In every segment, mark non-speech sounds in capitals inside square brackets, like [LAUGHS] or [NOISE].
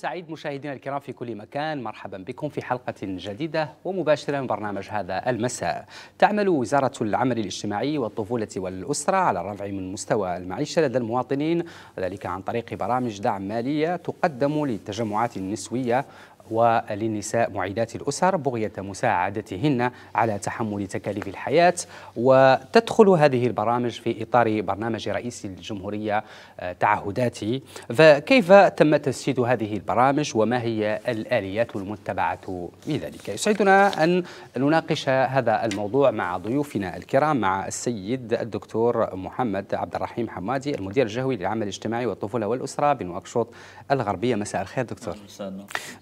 سعيد مشاهدينا الكرام في كل مكان مرحبا بكم في حلقة جديدة ومباشرة من برنامج هذا المساء تعمل وزارة العمل الاجتماعي والطفولة والأسرة على الرفع من مستوى المعيشة لدى المواطنين ذلك عن طريق برامج دعم مالية تقدم للتجمعات النسوية وللنساء معيدات الأسر بغية مساعدتهن على تحمل تكاليف الحياة وتدخل هذه البرامج في إطار برنامج رئيس الجمهورية آه، تعهداتي فكيف تم تجسيد هذه البرامج وما هي الآليات المتبعة لذلك يسعدنا أن نناقش هذا الموضوع مع ضيوفنا الكرام مع السيد الدكتور محمد عبد الرحيم حمادي المدير الجهوي للعمل الاجتماعي والطفولة والأسرة بنواكشوط الغربية مساء الخير دكتور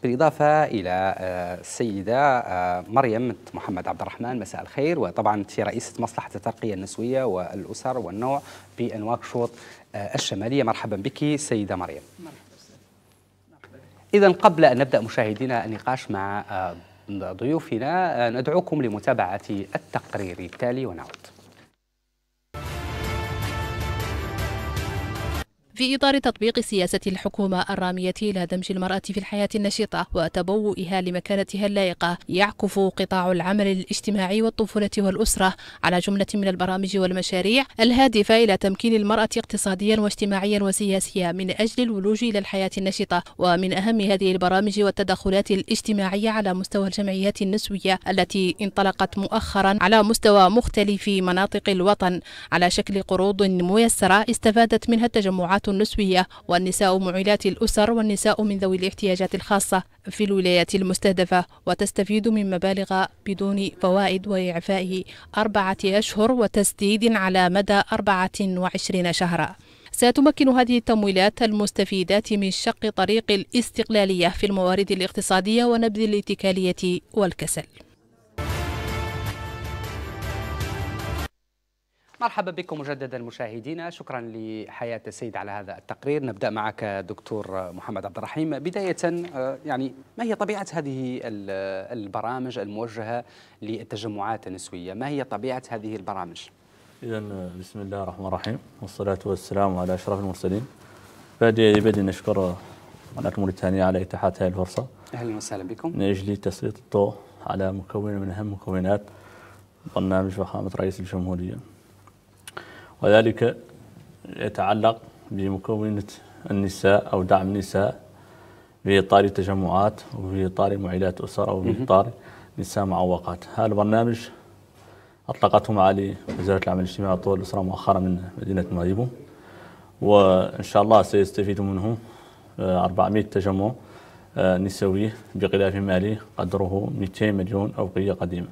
بالإضافة إلى آه، السيدة آه، مريم محمد عبد الرحمن مساء الخير وطبعا أنت رئيسة مصلحة الترقية النسوية والأسر والنوع بأنواكشوط آه، الشمالية مرحبا بك سيدة مريم إذا قبل أن نبدأ مشاهدينا النقاش مع ضيوفنا ندعوكم لمتابعة التقرير التالي ونعود في إطار تطبيق سياسة الحكومة الرامية إلى دمج المرأة في الحياة النشطة وتبوئها لمكانتها اللائقة يعكف قطاع العمل الاجتماعي والطفولة والأسرة على جملة من البرامج والمشاريع الهادفة إلى تمكين المرأة اقتصاديا واجتماعيا وسياسيا من أجل الولوج إلى الحياة النشطة ومن أهم هذه البرامج والتدخلات الاجتماعية على مستوى الجمعيات النسوية التي انطلقت مؤخرا على مستوى مختلف مناطق الوطن على شكل قروض ميسرة استفادت منها التجمعات النسوية والنساء معيلات الأسر والنساء من ذوي الاحتياجات الخاصة في الولايات المستهدفة وتستفيد من مبالغ بدون فوائد وإعفائه أربعة أشهر وتسديد على مدى 24 شهرا ستمكن هذه التمويلات المستفيدات من شق طريق الاستقلالية في الموارد الاقتصادية ونبذ الاتكالية والكسل مرحبا بكم مجددا مشاهدينا شكرا لحياة السيد على هذا التقرير نبدأ معك دكتور محمد عبد الرحيم بداية آه، يعني ما هي طبيعة هذه البرامج الموجهة للتجمعات النسوية ما هي طبيعة هذه البرامج؟ إذا بسم الله الرحمن الرحيم والصلاة والسلام على أشرف المرسلين بادي بادي نشكر قناة موريتانيا على إتاحة هذه الفرصة أهلا وسهلا بكم من أجل تسليط الضوء على مكون من أهم مكونات برنامج فخامة رئيس الجمهورية وذلك يتعلق بمكونة النساء أو دعم النساء في إطار التجمعات وفي إطار معيلات أسر أو في إطار نساء معوقات هذا البرنامج أطلقته معالي وزارة العمل الاجتماعي والطول الأسرة مؤخرا من مدينة مريبو وإن شاء الله سيستفيد منه 400 آه، تجمع آه، نسوي بغلاف مالي قدره 200 مليون أوقية قديمة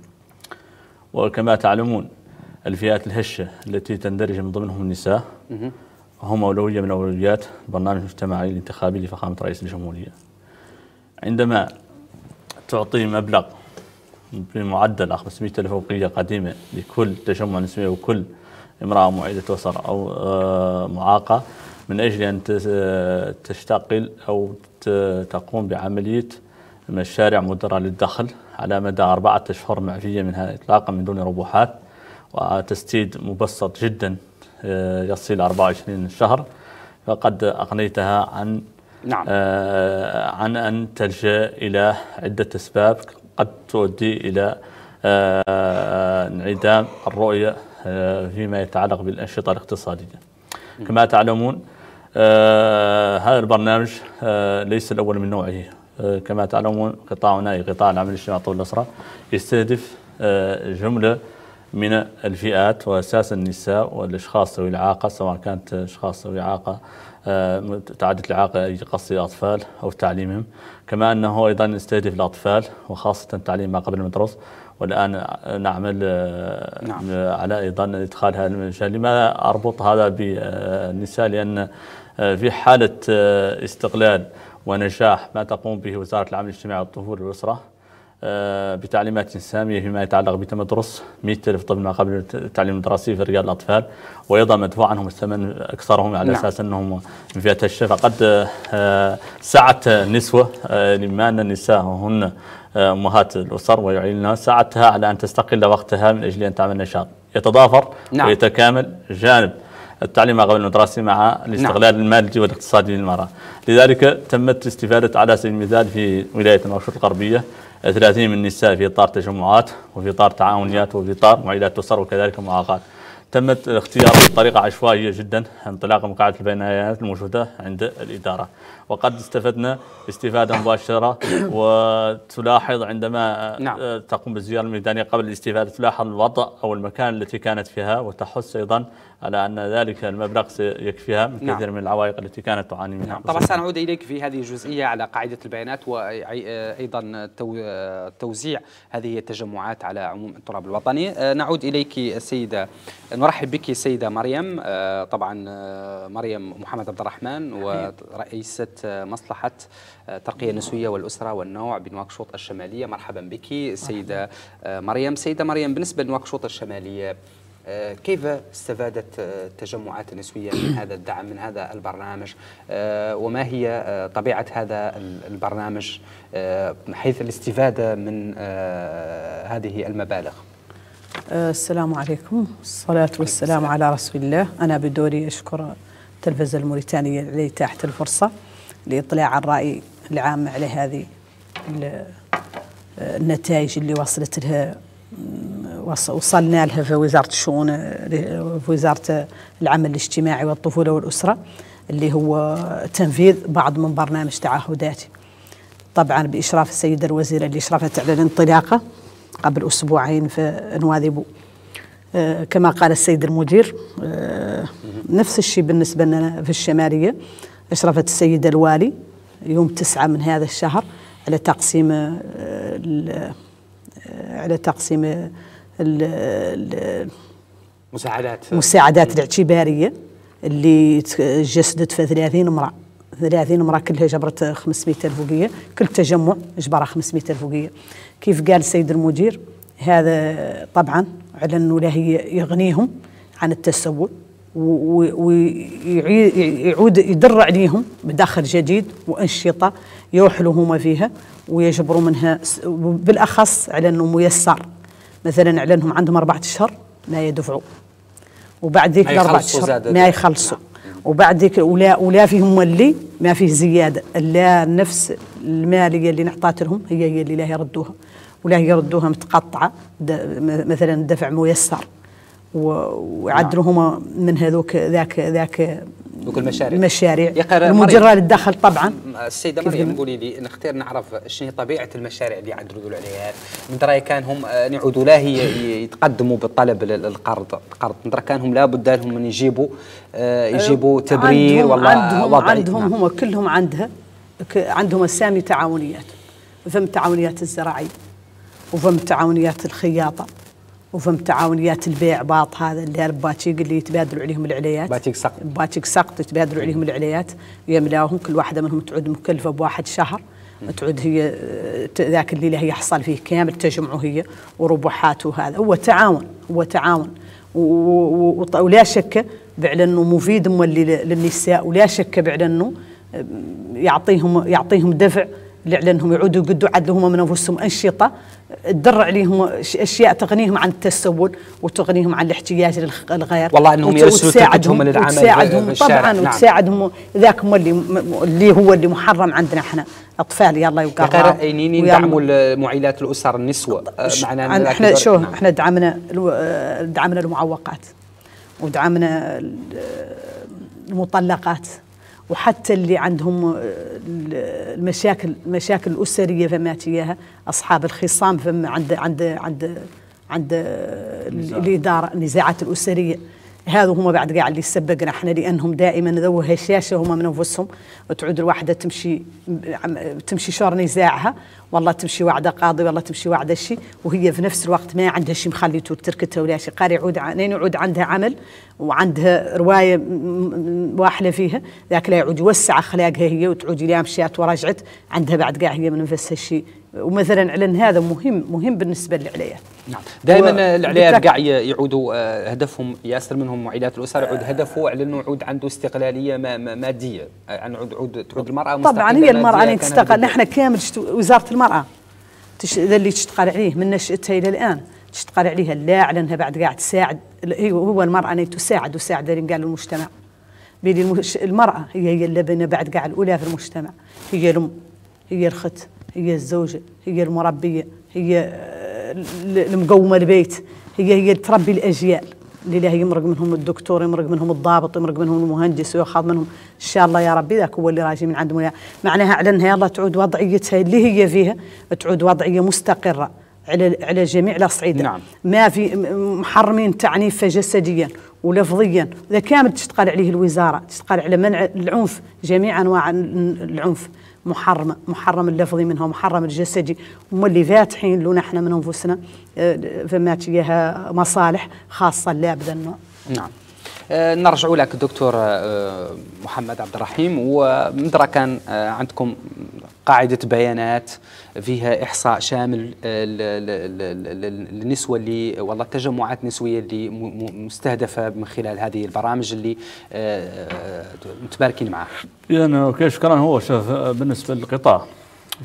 وكما تعلمون الفئات الهشة التي تندرج من ضمنهم النساء هم أولوية من أولويات البرنامج المجتمعي الانتخابي لفخامة رئيس الجمهورية عندما تعطي مبلغ بمعدل 500 ألف أوقية قديمة لكل تجمع نسوي وكل امرأة معيدة اسر أو آه، معاقة من أجل أن تشتغل أو تقوم بعملية مشاريع مدرة للدخل على مدى أربعة أشهر معفية منها إطلاقا من دون ربوحات وتسديد مبسط جدا آه، يصل 24 شهر فقد أغنيتها عن نعم. آه، عن أن تلجأ إلى عدة أسباب قد تؤدي إلى آه، انعدام الرؤية فيما يتعلق بالأنشطة الاقتصادية كما تعلمون هذا البرنامج ليس الأول من نوعه كما تعلمون قطاعنا قطاع العمل الاجتماعي طول الأسرة يستهدف جملة من الفئات واساسا النساء والاشخاص ذوي الاعاقه سواء كانت اشخاص ذوي اعاقه آه، تعدد الاعاقه قصد الاطفال او تعليمهم كما انه ايضا نستهدف الاطفال وخاصه تعليم ما قبل المدرسه والان نعمل آه، نعم. على ايضا ادخال هذا المجال لما اربط هذا بالنساء لان آه، في حاله استقلال ونجاح ما تقوم به وزاره العمل الاجتماعي والطفوله والاسره آه، بتعليمات سامية فيما يتعلق بتمدرس 100 ألف طفل ما قبل التعليم الدراسي في رجال الأطفال وأيضا مدفوع عنهم الثمن أكثرهم على نعم. أساس أنهم من فئة الشفاء قد آه، سعت النسوة آه، لما أن النساء هن أمهات الأسر ويعينن سعتها على أن تستقل وقتها من أجل أن تعمل نشاط يتضافر نعم. ويتكامل جانب التعليم قبل غبن الدراسي مع نعم. الاستغلال نعم. المادي والاقتصادي للمرأة لذلك تمت استفادة على سبيل المثال في ولاية نواكشوط الغربية 30 من النساء في إطار تجمعات وفي إطار تعاونيات وفي إطار معيدات أسر وكذلك معاقات تمت اختيار بطريقة عشوائية جدا انطلاق من قاعدة البيانات الموجودة عند الإدارة وقد استفدنا استفادة مباشرة [COUGHS] وتلاحظ عندما نعم. تقوم بالزيارة الميدانية قبل الاستفادة تلاحظ الوضع أو المكان التي كانت فيها وتحس أيضا على أن ذلك المبلغ سيكفيها من نعم. كثير من العوائق التي كانت تعاني منها نعم. طبعا سنعود إليك في هذه الجزئية على قاعدة البيانات وأيضا توزيع هذه التجمعات على عموم التراب الوطني نعود إليك السيدة نرحب بك السيدة مريم طبعا مريم محمد عبد الرحمن ورئيسة مصلحة الترقية النسوية والأسرة والنوع بنواكشوط الشمالية مرحبا بك سيدة مريم سيدة مريم بالنسبة لنواكشوط الشمالية آه، كيف استفادت التجمعات آه، النسوية من هذا الدعم من هذا البرنامج آه، وما هي طبيعة هذا البرنامج حيث الاستفادة من هذه المبالغ السلام عليكم والصلاة والسلام على رسول الله أنا بدوري أشكر التلفزة الموريتانية تحت الفرصة لإطلاع الرأي العام على هذه النتائج اللي وصلت لها وصلنا لها في وزاره الشؤون في وزاره العمل الاجتماعي والطفوله والاسره اللي هو تنفيذ بعض من برنامج تعهداتي طبعا باشراف السيده الوزيره اللي اشرفت على الانطلاقه قبل اسبوعين في نواذبو آه، كما قال السيد المدير آه، نفس الشيء بالنسبه لنا في الشماليه اشرفت السيده الوالي يوم تسعة من هذا الشهر على تقسيم آه، على تقسيم المساعدات المساعدات الاعتباريه اللي تجسدت في 30 امراه 30 امراه كلها جبرت 500 الفوقيه كل تجمع جبرها 500 الفوقيه كيف قال السيد المدير هذا طبعا على انه له يغنيهم عن التسول ويعود يدر عليهم بداخل جديد وانشطه يوحلوا هما فيها ويجبروا منها بالاخص على انه ميسر مثلا اعلنهم عندهم اربعة اشهر ما يدفعوا وبعد ذيك الاربع اشهر ما يخلصوا نعم. وبعد ذيك ولا ولا فيهم اللي ما فيه زياده لا نفس الماليه اللي نعطات لهم هي هي اللي لا يردوها ولا يردوها متقطعه مثلا دفع ميسر ويعدلوا نعم. هما من هذوك ذاك ذاك دوك المشاريع المشاريع المدير للداخل طبعا السيده مريم قولي لي نختار نعرف شنو طبيعه المشاريع اللي عاد ردوا عليها من كان هم نعودوا آه، لا يتقدموا بالطلب للقرض القرض ندرى كان هم لابد لهم من يجيبوا آه، يجيبوا تبرير والله عندهم وضعي. عندهم نعم. هم كلهم عندها عندهم اسامي تعاونيات فم تعاونيات الزراعيه وفم تعاونيات الخياطه وفهم تعاونيات البيع باط هذا اللي باكيق اللي يتبادلوا عليهم العليات باتيك سقط باتيك سقط يتبادلوا عليهم العليات يملاهم كل واحده منهم تعود مكلفه بواحد شهر تعود هي ذاك الليله هي حصل فيه كامل تجمعه هي وربحاته وهذا هو تعاون هو تعاون ولا شك انه مفيد مولي للنساء ولا شك انه يعطيهم يعطيهم دفع انهم يعودوا يقدوا عدلهم من انفسهم انشطه تدر عليهم اشياء تغنيهم عن التسول وتغنيهم عن الاحتياج للغير والله انهم يرسلوا تعدهم للعمل وتساعدهم طبعا نعم. وتساعدهم ذاك هو اللي اللي هو اللي محرم عندنا احنا اطفال يلا غير اينين يدعموا معيلات الاسر النسوه آه، معنا احنا شو نعم. احنا دعمنا دعمنا المعوقات ودعمنا المطلقات وحتى اللي عندهم آه، المشاكل المشاكل الاسريه فما تياها اصحاب الخصام فما عند عند عند عند الاداره النزاعات الاسريه هذو هما بعد قاع اللي سبقنا احنا لانهم دائما ذو هشاشه هما من انفسهم وتعود الواحده تمشي تمشي شور نزاعها والله تمشي وعده قاضي والله تمشي وعده شي وهي في نفس الوقت ما عندها شي مخليته تركتها ولا شي قاري يعود لين يعود عندها عمل وعندها روايه واحله فيها ذاك لا يعود يوسع اخلاقها هي وتعود الى مشات ورجعت عندها بعد قاع هي من نفسها الشيء ومثلا علن هذا مهم مهم بالنسبه للعلايات نعم دائما و... العلايات قاع يعودوا آه، هدفهم ياسر منهم معيلات الاسر يعود هدفه على انه يعود عنده استقلاليه ما ما ماديه آه، عن عود عود تعود المراه طبعا هي المراه اللي تستقل نحن كامل وزاره المراه تش... اللي تشتغل عليه من نشاتها الى الان تشتغل عليها لا على انها بعد قاعد تساعد هو المراه اللي تساعد وساعد قال المجتمع المراه هي هي اللبنه بعد قاع الاولى في المجتمع هي الام هي الخت هي الزوجة هي المربية هي آه، المقومة البيت هي هي تربي الأجيال اللي هي يمرق منهم الدكتور يمرق منهم الضابط يمرق منهم المهندس ويأخذ منهم إن شاء الله يا ربي ذاك هو اللي راجي من عندهم معناها على أنها الله تعود وضعيتها اللي هي فيها تعود وضعية مستقرة على على جميع الاصعده نعم. ما في محرمين تعنيفه جسديا ولفظيا فضيا هذا كامل تشتغل عليه الوزاره تشتغل على منع العنف جميع انواع العنف محرمه محرم اللفظي منها محرم الجسدي هما اللي فاتحين لنا احنا من انفسنا آه، فما تجيها مصالح خاصه لابد نعم آه، نرجع لك دكتور آه، محمد عبد الرحيم ومدرا كان آه، عندكم قاعدة بيانات فيها إحصاء شامل للنسوة اللي والله التجمعات النسوية اللي مستهدفة من خلال هذه البرامج اللي متباركين معها يعني أوكي شكرا هو شوف بالنسبة للقطاع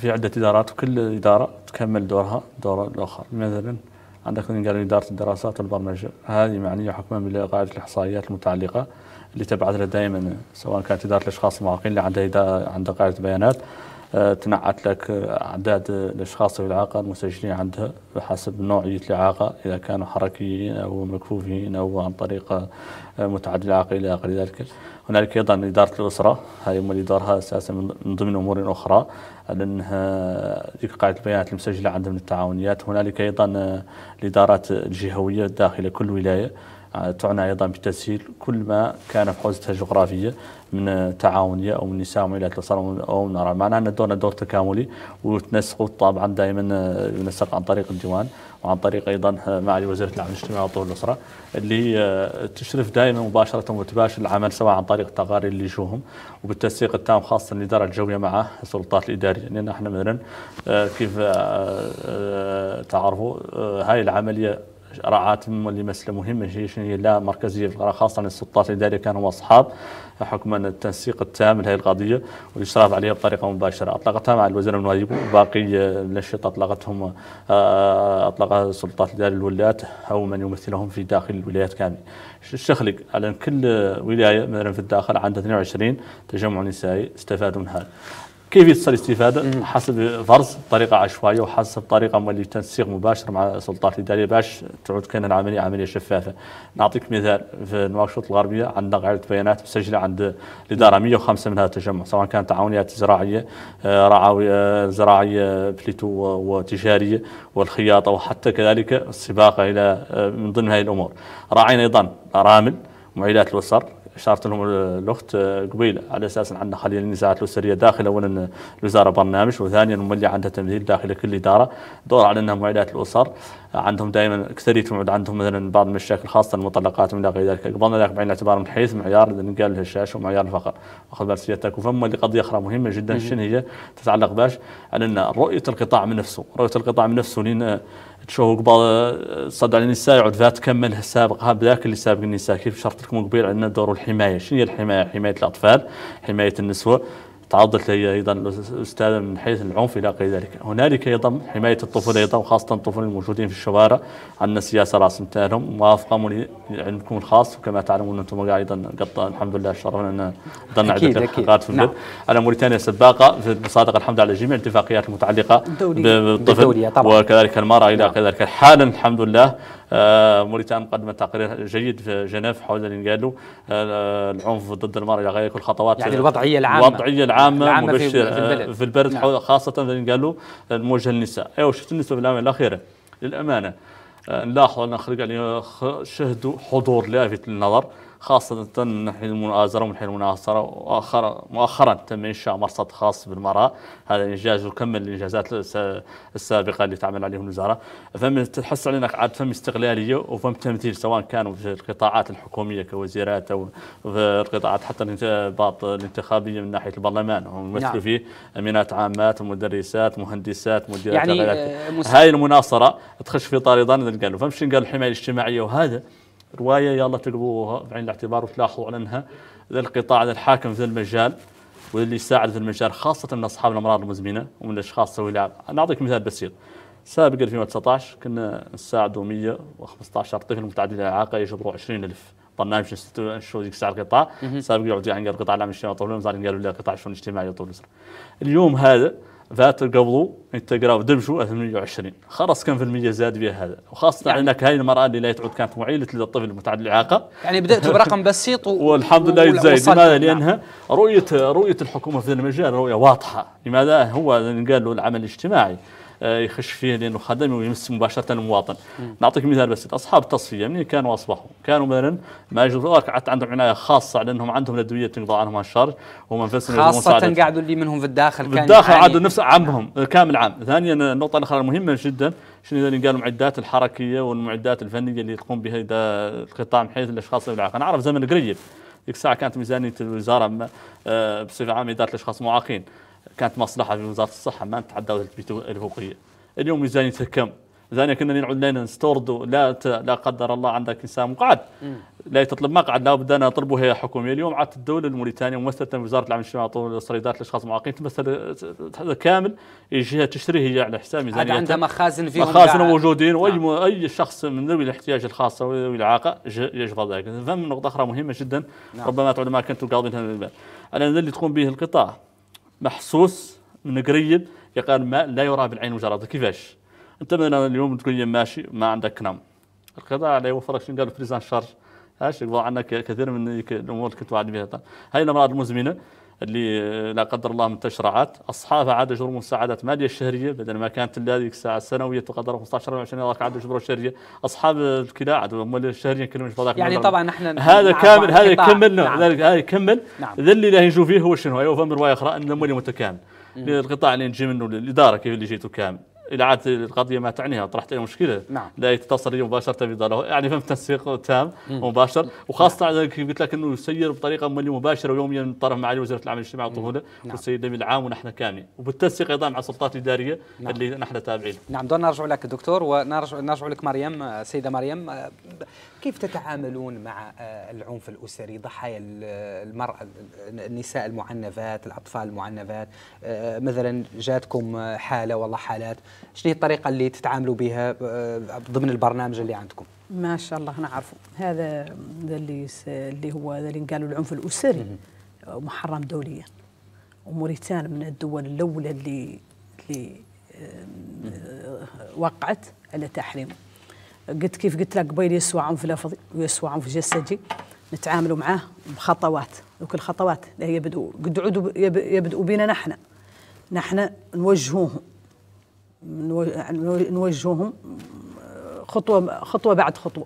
في عدة إدارات وكل إدارة تكمل دورها دور الآخر مثلا عندك قال إدارة الدراسات والبرمجة هذه معنية حكما بقاعدة الإحصائيات المتعلقة اللي تبعث لها دائما سواء كانت إدارة الأشخاص المعاقين اللي عندها عندها قاعدة بيانات آه، تنعت لك أعداد الأشخاص ذوي الإعاقة المسجلين عندها بحسب نوعية الإعاقة إذا كانوا حركيين أو مكفوفين أو عن طريق آه، متعدد الإعاقة إلى غير ذلك هنالك أيضا إدارة الأسرة هي دارها أساسا من ضمن أمور أخرى على انها ديك قاعده البيانات المسجله عندهم التعاونيات هنالك ايضا آه، الادارات الجهويه داخل كل ولايه آه، تعنى ايضا بتسهيل كل ما كان في حوزتها الجغرافيه من آه، تعاونيه او من نساء وميلات او من معناها ان دورنا دور تكاملي وتنسق طبعا دائما ينسق عن طريق الديوان وعن طريق ايضا معالي وزيره العمل الاجتماعي والطب والاسره اللي آه، تشرف دائما مباشره وتباشر العمل سواء عن طريق تقارير اللي يجوهم وبالتنسيق التام خاصه الاداره الجويه مع السلطات الاداريه لان احنا مثلا آه، كيف آه، تعرفوا هاي العمليه رعات اللي مساله مهمه هي لا مركزيه في القرار خاصه السلطات الاداريه كانوا اصحاب أن التنسيق التام لهذه القضيه والاشراف عليها بطريقه مباشره اطلقتها مع الوزير النواب وباقي الانشطه اطلقتهم آه، اطلقها السلطات الاداريه الولايات او من يمثلهم في داخل الولايات كامله. شخلق على كل ولايه مثلا في الداخل عندها 22 تجمع نسائي استفادوا من هذا. كيف يصل الاستفادة حسب فرز طريقة عشوائية وحسب طريقة ملي تنسيق مباشر مع السلطات الإدارية باش تعود كان العملية عملية شفافة نعطيك مثال في نواكشوط الغربية عندنا قاعدة بيانات مسجلة عند الإدارة 105 منها تجمع سواء كانت تعاونيات زراعية آه، رعاوية آه، زراعية بليتو وتجارية والخياطة وحتى كذلك السباقة إلى آه، من ضمن هذه الأمور راعينا أيضا أرامل معيلات الأسر اشارت لهم الاخت آه، قبيله على اساس ان عندنا حاليا النزاعات الاسريه داخل اولا الوزاره برنامج وثانيا المولي عندها تمثيل داخل كل اداره دور على انها معيدات الاسر عندهم دائما اكثريتهم عندهم مثلا بعض المشاكل خاصه المطلقات من غير ذلك قبلنا ذلك بعين الاعتبار من حيث معيار الانقاذ الهشاش ومعيار الفقر اخذ بال سيادتك وفما قضيه اخرى مهمه جدا شنو هي تتعلق باش على ان رؤيه القطاع من نفسه رؤيه القطاع من نفسه لين تشوف قبل آه، صدع النساء يعود فيها تكملها السابق بذاك اللي سابق النساء كيف شرط لكم قبيل عندنا دور الحمايه شنو هي الحمايه؟ حمايه الاطفال حمايه النسوه تعرضت لي ايضا الاستاذ من حيث العنف الى غير ذلك، هنالك ايضا حمايه الطفل ايضا وخاصه الطفل الموجودين في الشوارع عندنا سياسه راس امتالهم موافقه لعلمكم الخاص وكما تعلمون انتم ايضا قط الحمد لله شرفنا ان ضلنا عده لقاءات في البلد نعم. انا موريتانيا سباقه في المصادقه الحمد لله على جميع الاتفاقيات المتعلقه بالطفل طبعا. وكذلك المراه الى نعم. غير ذلك، حالا الحمد لله آه، موريتان قدمت تقرير جيد في جنيف حول اللي قالوا آه، العنف ضد المراه غير كل خطوات يعني الوضعيه العامه الوضعيه العامه, العامة مبشر في البلد, آه، في البلد نعم. خاصه اللي قالوا الموجه للنساء ايوا شفت النسبه في العام الاخيره للامانه نلاحظ ان خلق يعني شهدوا حضور لافت للنظر خاصة من حين المناظرة ومن حين المناصرة وآخر مؤخرا تم إنشاء مرصد خاص بالمرأة هذا إنجاز وكمل الإنجازات السابقة اللي تعمل عليهم الوزارة فمن تحس علينا عاد فم استقلالية وفم تمثيل سواء كانوا في القطاعات الحكومية كوزيرات أو في القطاعات حتى الانتباط الانتخابية من ناحية البرلمان هم نعم. يمثلوا نعم. فيه أمينات عامات مدرسات مهندسات مديرات يعني آه، هاي المناصرة تخش في طريضان قالوا فمش قال الحماية الاجتماعية وهذا روايه يلا تقبوها بعين الاعتبار وتلاحظوا انها ذا الحاكم في المجال واللي يساعد في المجال خاصه من اصحاب الامراض المزمنه ومن الاشخاص ذوي العاب نعطيك مثال بسيط سابقا 2019 كنا نساعد 115 طفل متعدد الاعاقه يجبروا ألف برنامج شو ديك الساعه القطاع سابقا يعود عن القطاع العام الاجتماعي وطول العمر قالوا لا قطاع الشؤون الاجتماعيه طول العمر اليوم هذا فات قبله انتقراو دمشو 820 خلاص كم في المية زاد بها هذا وخاصة يعني انك هاي المرأة اللي لا تعود كانت معيلة للطفل المتعدد الإعاقة يعني بدأت برقم بسيط و... والحمد لله يتزايد لماذا؟ لأنها نعم. رؤية رؤية الحكومة في المجال رؤية واضحة لماذا؟ هو قال له العمل الاجتماعي آه، يخش فيه لانه خدم ويمس مباشره المواطن نعطيك مثال بسيط اصحاب التصفيه منين كانوا اصبحوا كانوا مثلا ما اجراءات عندهم عنايه خاصه لانهم عندهم الادويه تنقضى عنهم الشر هم انفسهم خاصه قاعدوا اللي منهم في الداخل كان الداخل يعني عادوا نفس عمهم كامل عام ثانيا النقطه الاخرى المهمه جدا شنو اللي قالوا المعدات الحركيه والمعدات الفنيه اللي تقوم بها القطاع من حيث الاشخاص المعاقين نعرف زمن قريب ذيك الساعه كانت ميزانيه الوزاره آه، بصفه عامه اداره الاشخاص المعاقين كانت مصلحه وزاره الصحه ما نتعداو الفوقيه اليوم ميزانيتها كم؟ ميزانيه كنا نعود لنا نستورد لا ت... لا قدر الله عندك انسان مقعد لا تطلب مقعد لابد ان نطلبه هي حكوميه اليوم عادت الدوله الموريتانيه ممثله وزاره العمل الاجتماعي الصيدات الاشخاص المعاقين تمثل هذا كامل يجيها تشتريه هي على حساب ميزانيه عندها مخازن فيهم مخازن موجودين واي نعم. اي شخص من ذوي الاحتياج الخاص او ذوي الاعاقه يجب ذلك فهم نقطه اخرى مهمه جدا نعم. ربما تعود ما كنتم قاضينها انا اللي تقوم به القطاع محسوس من قريب يقال ما لا يرى بالعين مجرد كيفاش انت مثلا اليوم تقول لي ماشي ما عندك نوم القضاء لا يوفرك شنو قال فريزان شارج هاش يقضوا عنا كثير من الامور اللي كنت واعد بها هاي الامراض المزمنه اللي آه، لا قدر الله من تشرعات اصحابها عاد اجور مساعدات ماليه شهريه بدل ما كانت هذيك الساعه السنويه تقدر 15 20 راك عاد يجبروا شهريه اصحاب الكلاع عاد شهريا كلهم يجبروا يعني طبعا احنا هذا كامل هذا يكمل نعم. نعم. هذا يكمل نعم. ذا اللي لا يجوا فيه هو شنو هو فهم روايه اخرى ان المولي متكامل للقطاع اللي نجي منه الاداره كيف اللي جيتو كامل الى عاد القضيه ما تعنيها طرحت اي مشكله نعم. لا يتصل لي مباشره بضرره يعني فهم تنسيق تام ومباشر نعم. وخاصه نعم. قلت لك انه يسير بطريقه مباشره ويوميا من طرف معالي وزاره العمل الاجتماعي والطفوله نعم. والسيد الامين العام ونحن كامل وبالتنسيق ايضا مع السلطات الاداريه نعم. اللي نحن تابعين نعم دون نرجع لك دكتور ونرجع نرجع لك مريم سيده مريم كيف تتعاملون مع آه، العنف الأسري ضحايا المرأة النساء المعنفات الأطفال المعنفات آه، مثلا جاتكم حالة والله حالات شنو هي الطريقة اللي تتعاملوا بها آه، ضمن البرنامج اللي عندكم ما شاء الله نعرفه هذا اللي اللي هو اللي قالوا العنف الأسري محرم دوليا وموريتان من الدول الأولى اللي اللي وقعت على تحريمه قلت كيف قلت لك قبيل يسوع في لفظي ويسوع في جسدي نتعاملوا معاه بخطوات وكل خطوات اللي هي يبدو قد يبدو بينا نحن نحن نوجهوهم نوجهوهم خطوة خطوة بعد خطوة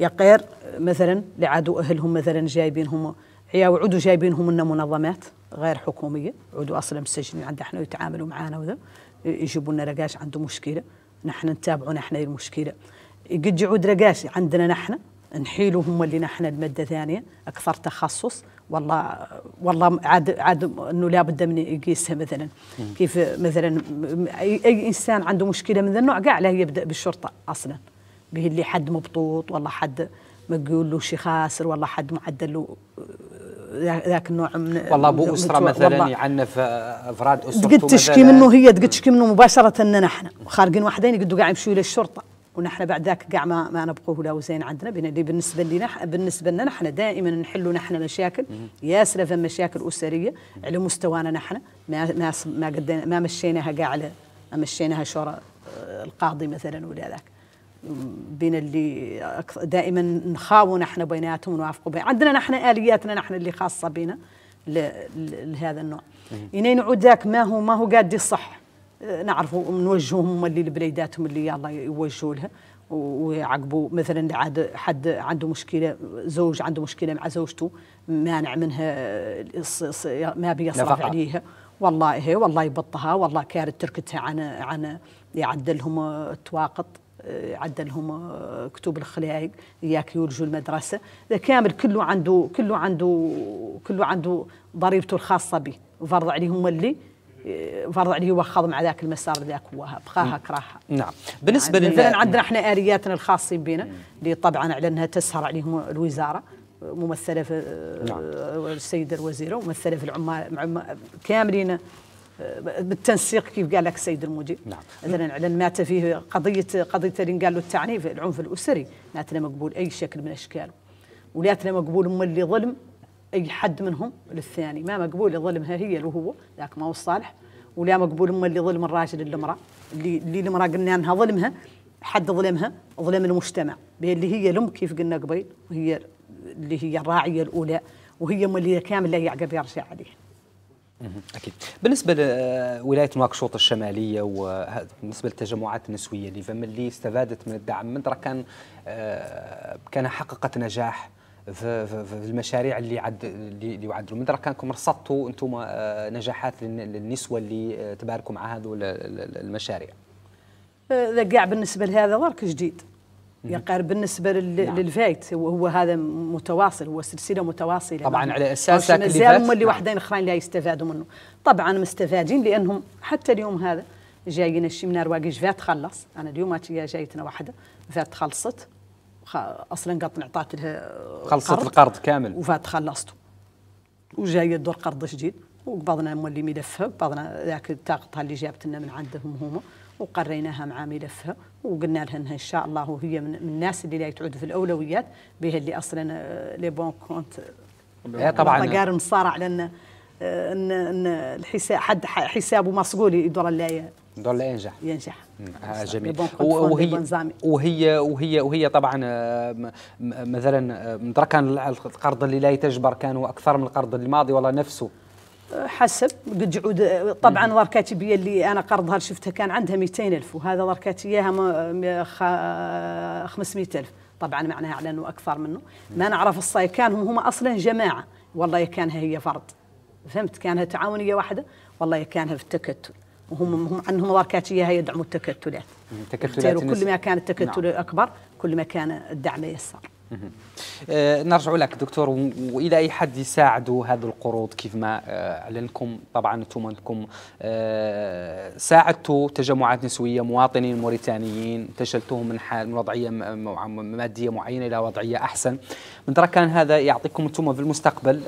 يا غير مثلا لعادوا أهلهم مثلا جايبينهم يا وعدوا جايبينهم لنا منظمات غير حكومية عدوا أصلا مسجنين عندنا احنا يتعاملوا معنا وذا يجيبوا لنا رقاش عنده مشكلة نحن نتابعوا نحن المشكلة يقد يعود رقاسي عندنا نحن نحيله هم اللي نحن المادة ثانية أكثر تخصص والله والله عاد عاد انه لابد من يقيسها مثلا كيف مثلا اي انسان عنده مشكله من ذا النوع قاع له يبدا بالشرطه اصلا به اللي حد مبطوط والله حد يقول له شي خاسر والله حد معدل له آه، ذاك النوع من والله ابو اسره مثلا يعنف آه، افراد اسرته تقد تشكي منه هي تقد تشكي منه مباشره إن نحن خارجين وحدين يقدوا قاع يمشوا للشرطه ونحن بعد ذاك قاع ما, ما نبقوه لا زين عندنا بالنسبه لنا بالنسبه لنا نحن دائما نحلوا نحن مشاكل ياسر في مشاكل اسريه على مستوانا نحن ما ما ما قد ما مشيناها قاع على مشيناها شورى آه، القاضي مثلا ولا ذاك بين اللي دائما نخاو نحن بيناتهم ونوافقوا بين عندنا نحن الياتنا نحن اللي خاصه بنا لهذا النوع إنين نعود ذاك ما هو ما هو قادي الصح نعرفوا نوجههم هما اللي لبليداتهم اللي يلا يوجهوا لها ويعقبوا مثلا عاد حد عنده مشكله زوج عنده مشكله مع زوجته مانع منها ما بيصرف عليها والله هي والله يبطها والله كارت تركتها عن عن يعدلهم التواقط عدلهم كتب الخلايق ياك يولجوا المدرسه كامل كله عنده كله عنده كله عنده ضريبته الخاصه به وفرض عليهم اللي فرض عليه يوخض مع ذاك المسار ذاك هو بخاها كراها نعم بالنسبه يعني لل عندنا احنا الياتنا الخاصين بنا اللي طبعا على انها تسهر عليهم الوزاره ممثله في نعم. السيده الوزيره وممثله في العمال كاملين بالتنسيق كيف قال لك السيد المدير نعم مثلا اعلن مات فيه قضيه قضيه اللي له التعنيف العنف الاسري ماتنا مقبول اي شكل من اشكاله ولاتنا مقبول هم اللي ظلم اي حد منهم للثاني ما مقبول يظلمها هي اللي هو ذاك ما هو الصالح ولا مقبول هم اللي ظلم الراجل المراه اللي اللي المراه قلنا انها ظلمها حد ظلمها ظلم المجتمع اللي هي الام كيف قلنا قبيل وهي اللي هي الراعيه الاولى وهي اللي كامل لا يعقب يرجع عليه اكيد بالنسبه لولايه نواكشوط الشماليه وبالنسبه للتجمعات النسويه اللي فما اللي استفادت من الدعم من ترى كان آه، كان حققت نجاح في, في, المشاريع اللي عد اللي يعدلوا من كانكم رصدتوا انتم آه، نجاحات للنسوه اللي آه، تباركوا مع هذول المشاريع هذا آه، كاع بالنسبه لهذا ورك جديد يقار بالنسبه لل... نعم. للفايت هو هذا متواصل هو سلسله متواصله طبعا يعني على اساس اللي فات اللي نعم. وحدين اخرين لا يستفادوا منه طبعا مستفادين لانهم حتى اليوم هذا جايين الشمنار من فات خلص انا اليوم جايتنا واحده فات خلصت اصلا قط نعطات لها خلصت القرض كامل وفات خلصته وجايه دور قرض جديد وقبضنا مولي ملفها قبضنا ذاك طاقتها اللي جابت لنا من عندهم هما وقريناها مع ملفها وقلنا لها انها ان شاء الله وهي من الناس اللي لا تعود في الاولويات بها اللي اصلا آه، لي بون كونت إيه، طبعا قارن صار على آه، ان ان الحساب حد حسابه مصقول يدور اللايه ظل ينجح ينجح آه جميل وهي وهي وهي وهي طبعا آه، مثلا آه، كان القرض اللي لا يتجبر كانوا اكثر من القرض الماضي ولا نفسه آه، حسب قد جعود طبعا وركاتبيه اللي انا قرضها شفتها كان عندها 200 الف وهذا 500 الف طبعا معناها على انه اكثر منه ما نعرف الصاي كان هم اصلا جماعه والله كانها هي فرد فهمت كانها تعاونيه واحده والله كانها في التكتل وهم هم عندهم ماركاتيه هي يدعموا التكتلات التكتلات كل ما كان التكتل نعم. اكبر كل ما كان الدعم يسار أه، نرجع لك دكتور والى اي حد يساعدوا هذه القروض كيف ما أه، اعلنكم طبعا انتم انكم أه، ساعدتوا تجمعات نسويه مواطنين موريتانيين انتشلتوهم من حال من وضعيه ماديه معينه الى وضعيه احسن من ترى كان هذا يعطيكم انتم في المستقبل